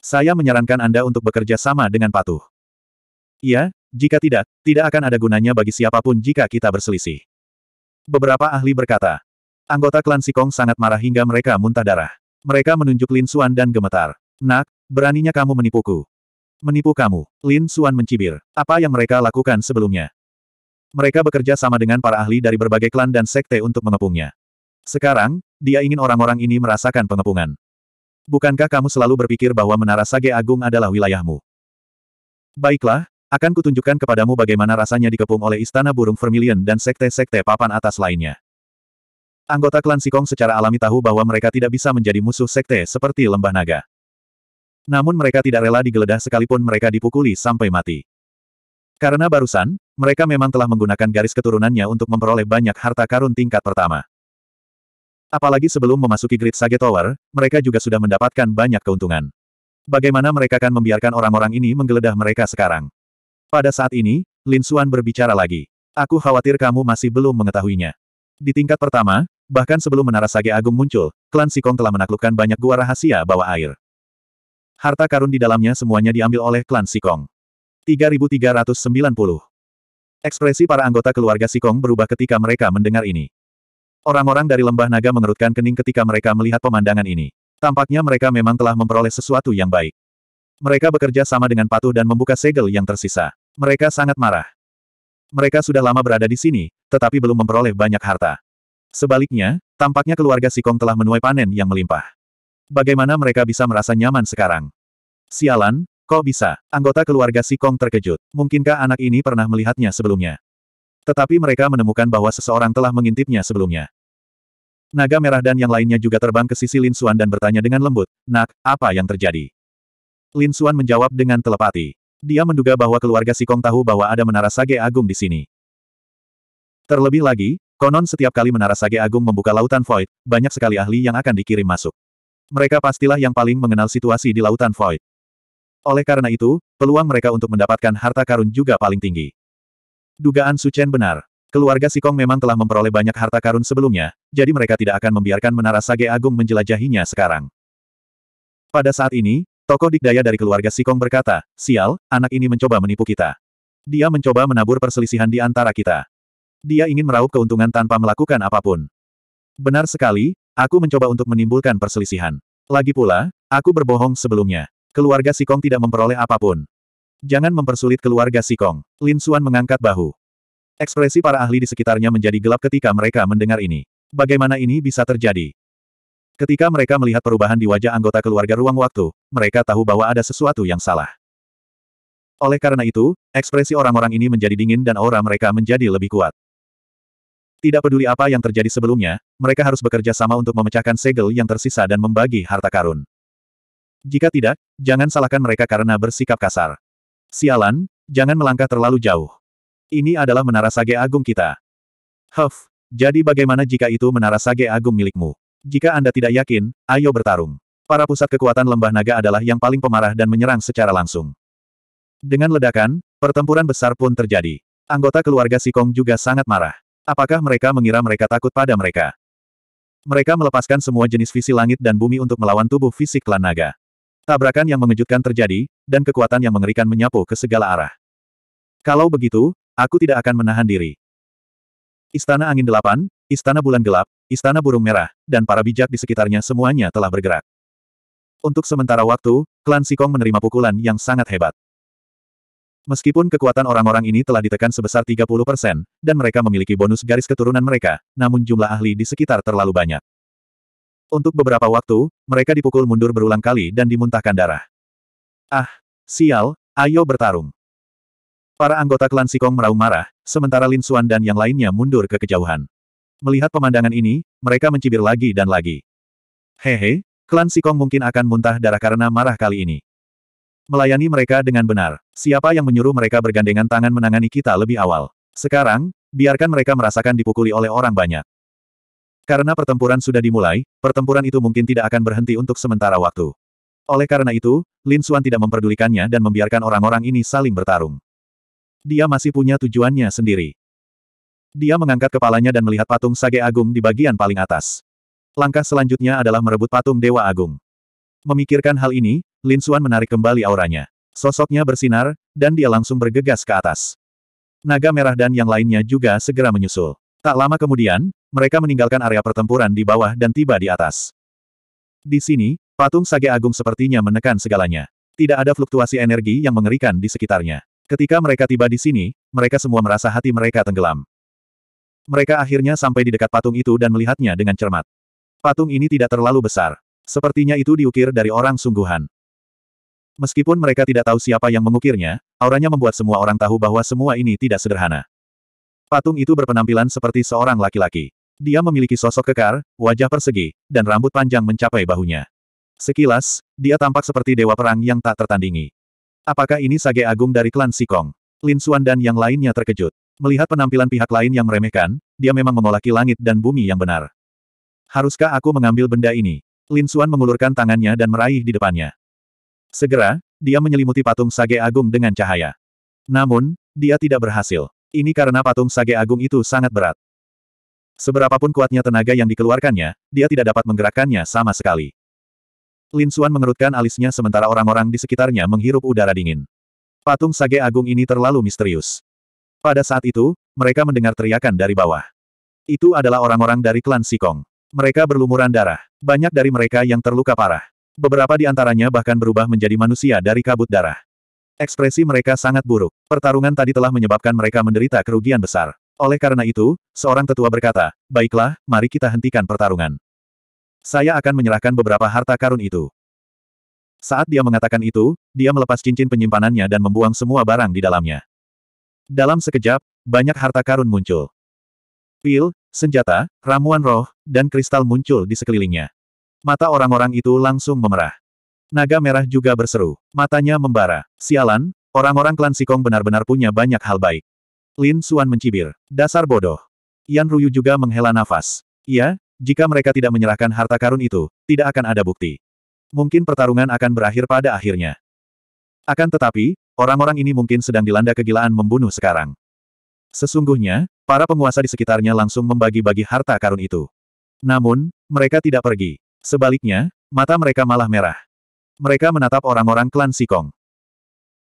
Saya menyarankan Anda untuk bekerja sama dengan patuh. Iya, jika tidak, tidak akan ada gunanya bagi siapapun jika kita berselisih. Beberapa ahli berkata, anggota klan Sikong sangat marah hingga mereka muntah darah. Mereka menunjuk Lin Suan dan gemetar. Nak, beraninya kamu menipuku. Menipu kamu, Lin Suan mencibir. Apa yang mereka lakukan sebelumnya? Mereka bekerja sama dengan para ahli dari berbagai klan dan sekte untuk mengepungnya. Sekarang, dia ingin orang-orang ini merasakan pengepungan. Bukankah kamu selalu berpikir bahwa Menara Sage Agung adalah wilayahmu? Baiklah, akan kutunjukkan kepadamu bagaimana rasanya dikepung oleh Istana Burung Vermilion dan sekte-sekte papan atas lainnya. Anggota klan Sikong secara alami tahu bahwa mereka tidak bisa menjadi musuh sekte seperti lembah naga. Namun mereka tidak rela digeledah sekalipun mereka dipukuli sampai mati. Karena barusan, mereka memang telah menggunakan garis keturunannya untuk memperoleh banyak harta karun tingkat pertama. Apalagi sebelum memasuki Great Sage Tower, mereka juga sudah mendapatkan banyak keuntungan. Bagaimana mereka akan membiarkan orang-orang ini menggeledah mereka sekarang? Pada saat ini, Lin Suan berbicara lagi. Aku khawatir kamu masih belum mengetahuinya. Di tingkat pertama, bahkan sebelum Menara Sage Agung muncul, klan Sikong telah menaklukkan banyak gua rahasia bawah air. Harta karun di dalamnya semuanya diambil oleh klan Sikong. 3390 Ekspresi para anggota keluarga Sikong berubah ketika mereka mendengar ini. Orang-orang dari lembah naga mengerutkan kening ketika mereka melihat pemandangan ini. Tampaknya mereka memang telah memperoleh sesuatu yang baik. Mereka bekerja sama dengan patuh dan membuka segel yang tersisa. Mereka sangat marah. Mereka sudah lama berada di sini, tetapi belum memperoleh banyak harta. Sebaliknya, tampaknya keluarga Sikong telah menuai panen yang melimpah. Bagaimana mereka bisa merasa nyaman sekarang? Sialan, kok bisa? Anggota keluarga Sikong terkejut. Mungkinkah anak ini pernah melihatnya sebelumnya? Tetapi mereka menemukan bahwa seseorang telah mengintipnya sebelumnya. Naga merah dan yang lainnya juga terbang ke sisi Lin Suan dan bertanya dengan lembut, Nak, apa yang terjadi? Lin Suan menjawab dengan telepati. Dia menduga bahwa keluarga Sikong tahu bahwa ada menara Sage Agung di sini. Terlebih lagi, konon setiap kali menara Sage Agung membuka lautan Void, banyak sekali ahli yang akan dikirim masuk. Mereka pastilah yang paling mengenal situasi di lautan Void. Oleh karena itu, peluang mereka untuk mendapatkan harta karun juga paling tinggi. Dugaan Su Chen benar. Keluarga Sikong memang telah memperoleh banyak harta karun sebelumnya, jadi mereka tidak akan membiarkan menara Sage Agung menjelajahinya sekarang. Pada saat ini, Tokoh dikdaya dari keluarga Sikong berkata, sial, anak ini mencoba menipu kita. Dia mencoba menabur perselisihan di antara kita. Dia ingin meraup keuntungan tanpa melakukan apapun. Benar sekali, aku mencoba untuk menimbulkan perselisihan. Lagi pula, aku berbohong sebelumnya. Keluarga Sikong tidak memperoleh apapun. Jangan mempersulit keluarga Sikong. Lin Xuan mengangkat bahu. Ekspresi para ahli di sekitarnya menjadi gelap ketika mereka mendengar ini. Bagaimana ini bisa terjadi? Ketika mereka melihat perubahan di wajah anggota keluarga ruang waktu, mereka tahu bahwa ada sesuatu yang salah. Oleh karena itu, ekspresi orang-orang ini menjadi dingin dan aura mereka menjadi lebih kuat. Tidak peduli apa yang terjadi sebelumnya, mereka harus bekerja sama untuk memecahkan segel yang tersisa dan membagi harta karun. Jika tidak, jangan salahkan mereka karena bersikap kasar. Sialan, jangan melangkah terlalu jauh. Ini adalah menara sage agung kita. Huff, jadi bagaimana jika itu menara sage agung milikmu? Jika Anda tidak yakin, ayo bertarung. Para pusat kekuatan lembah naga adalah yang paling pemarah dan menyerang secara langsung. Dengan ledakan, pertempuran besar pun terjadi. Anggota keluarga Sikong juga sangat marah. Apakah mereka mengira mereka takut pada mereka? Mereka melepaskan semua jenis visi langit dan bumi untuk melawan tubuh fisik klan naga. Tabrakan yang mengejutkan terjadi, dan kekuatan yang mengerikan menyapu ke segala arah. Kalau begitu, aku tidak akan menahan diri. Istana Angin Delapan, Istana Bulan Gelap, istana burung merah, dan para bijak di sekitarnya semuanya telah bergerak. Untuk sementara waktu, klan Sikong menerima pukulan yang sangat hebat. Meskipun kekuatan orang-orang ini telah ditekan sebesar 30 dan mereka memiliki bonus garis keturunan mereka, namun jumlah ahli di sekitar terlalu banyak. Untuk beberapa waktu, mereka dipukul mundur berulang kali dan dimuntahkan darah. Ah, sial, ayo bertarung. Para anggota klan Sikong meraung marah, sementara Lin Xuan dan yang lainnya mundur ke kejauhan. Melihat pemandangan ini, mereka mencibir lagi dan lagi. Hehe, klan Sikong mungkin akan muntah darah karena marah kali ini. Melayani mereka dengan benar. Siapa yang menyuruh mereka bergandengan tangan menangani kita lebih awal? Sekarang, biarkan mereka merasakan dipukuli oleh orang banyak. Karena pertempuran sudah dimulai, pertempuran itu mungkin tidak akan berhenti untuk sementara waktu. Oleh karena itu, Lin Xuan tidak memperdulikannya dan membiarkan orang-orang ini saling bertarung. Dia masih punya tujuannya sendiri. Dia mengangkat kepalanya dan melihat patung Sage Agung di bagian paling atas. Langkah selanjutnya adalah merebut patung Dewa Agung. Memikirkan hal ini, Lin Xuan menarik kembali auranya. Sosoknya bersinar, dan dia langsung bergegas ke atas. Naga merah dan yang lainnya juga segera menyusul. Tak lama kemudian, mereka meninggalkan area pertempuran di bawah dan tiba di atas. Di sini, patung Sage Agung sepertinya menekan segalanya. Tidak ada fluktuasi energi yang mengerikan di sekitarnya. Ketika mereka tiba di sini, mereka semua merasa hati mereka tenggelam. Mereka akhirnya sampai di dekat patung itu dan melihatnya dengan cermat. Patung ini tidak terlalu besar. Sepertinya itu diukir dari orang sungguhan. Meskipun mereka tidak tahu siapa yang mengukirnya, auranya membuat semua orang tahu bahwa semua ini tidak sederhana. Patung itu berpenampilan seperti seorang laki-laki. Dia memiliki sosok kekar, wajah persegi, dan rambut panjang mencapai bahunya. Sekilas, dia tampak seperti dewa perang yang tak tertandingi. Apakah ini sage agung dari klan Sikong? Lin Xuan dan yang lainnya terkejut. Melihat penampilan pihak lain yang meremehkan, dia memang mengolaki langit dan bumi yang benar. Haruskah aku mengambil benda ini? Lin Xuan mengulurkan tangannya dan meraih di depannya. Segera, dia menyelimuti patung Sage Agung dengan cahaya. Namun, dia tidak berhasil. Ini karena patung Sage Agung itu sangat berat. Seberapapun kuatnya tenaga yang dikeluarkannya, dia tidak dapat menggerakkannya sama sekali. Lin Xuan mengerutkan alisnya sementara orang-orang di sekitarnya menghirup udara dingin. Patung Sage Agung ini terlalu misterius. Pada saat itu, mereka mendengar teriakan dari bawah. Itu adalah orang-orang dari klan Sikong. Mereka berlumuran darah. Banyak dari mereka yang terluka parah. Beberapa di antaranya bahkan berubah menjadi manusia dari kabut darah. Ekspresi mereka sangat buruk. Pertarungan tadi telah menyebabkan mereka menderita kerugian besar. Oleh karena itu, seorang tetua berkata, Baiklah, mari kita hentikan pertarungan. Saya akan menyerahkan beberapa harta karun itu. Saat dia mengatakan itu, dia melepas cincin penyimpanannya dan membuang semua barang di dalamnya. Dalam sekejap, banyak harta karun muncul. Pil, senjata, ramuan roh, dan kristal muncul di sekelilingnya. Mata orang-orang itu langsung memerah. Naga merah juga berseru. Matanya membara. Sialan, orang-orang klan Sikong benar-benar punya banyak hal baik. Lin Suan mencibir. Dasar bodoh. Yan Ruyu juga menghela nafas. Iya, jika mereka tidak menyerahkan harta karun itu, tidak akan ada bukti. Mungkin pertarungan akan berakhir pada akhirnya. Akan tetapi, Orang-orang ini mungkin sedang dilanda kegilaan membunuh sekarang. Sesungguhnya, para penguasa di sekitarnya langsung membagi-bagi harta karun itu. Namun, mereka tidak pergi. Sebaliknya, mata mereka malah merah. Mereka menatap orang-orang klan Sikong.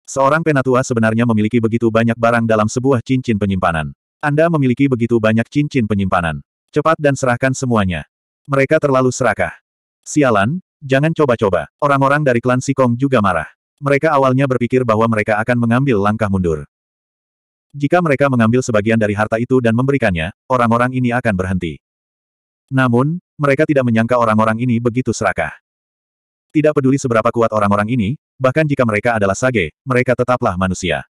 Seorang penatua sebenarnya memiliki begitu banyak barang dalam sebuah cincin penyimpanan. Anda memiliki begitu banyak cincin penyimpanan. Cepat dan serahkan semuanya. Mereka terlalu serakah. Sialan, jangan coba-coba. Orang-orang dari klan Sikong juga marah. Mereka awalnya berpikir bahwa mereka akan mengambil langkah mundur. Jika mereka mengambil sebagian dari harta itu dan memberikannya, orang-orang ini akan berhenti. Namun, mereka tidak menyangka orang-orang ini begitu serakah. Tidak peduli seberapa kuat orang-orang ini, bahkan jika mereka adalah sage, mereka tetaplah manusia.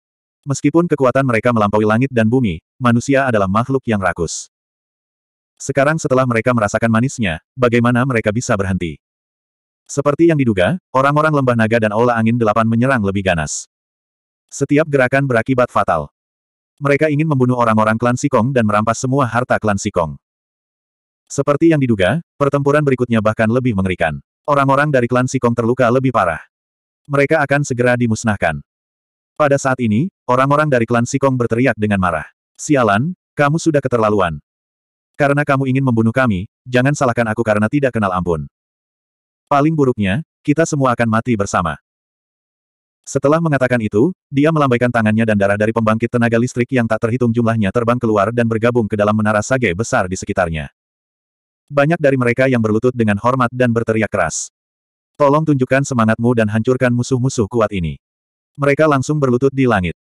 Meskipun kekuatan mereka melampaui langit dan bumi, manusia adalah makhluk yang rakus. Sekarang setelah mereka merasakan manisnya, bagaimana mereka bisa berhenti? Seperti yang diduga, orang-orang lembah naga dan aula angin delapan menyerang lebih ganas. Setiap gerakan berakibat fatal. Mereka ingin membunuh orang-orang klan Sikong dan merampas semua harta klan Sikong. Seperti yang diduga, pertempuran berikutnya bahkan lebih mengerikan. Orang-orang dari klan Sikong terluka lebih parah. Mereka akan segera dimusnahkan. Pada saat ini, orang-orang dari klan Sikong berteriak dengan marah. Sialan, kamu sudah keterlaluan. Karena kamu ingin membunuh kami, jangan salahkan aku karena tidak kenal ampun. Paling buruknya, kita semua akan mati bersama. Setelah mengatakan itu, dia melambaikan tangannya dan darah dari pembangkit tenaga listrik yang tak terhitung jumlahnya terbang keluar dan bergabung ke dalam menara sage besar di sekitarnya. Banyak dari mereka yang berlutut dengan hormat dan berteriak keras. Tolong tunjukkan semangatmu dan hancurkan musuh-musuh kuat ini. Mereka langsung berlutut di langit.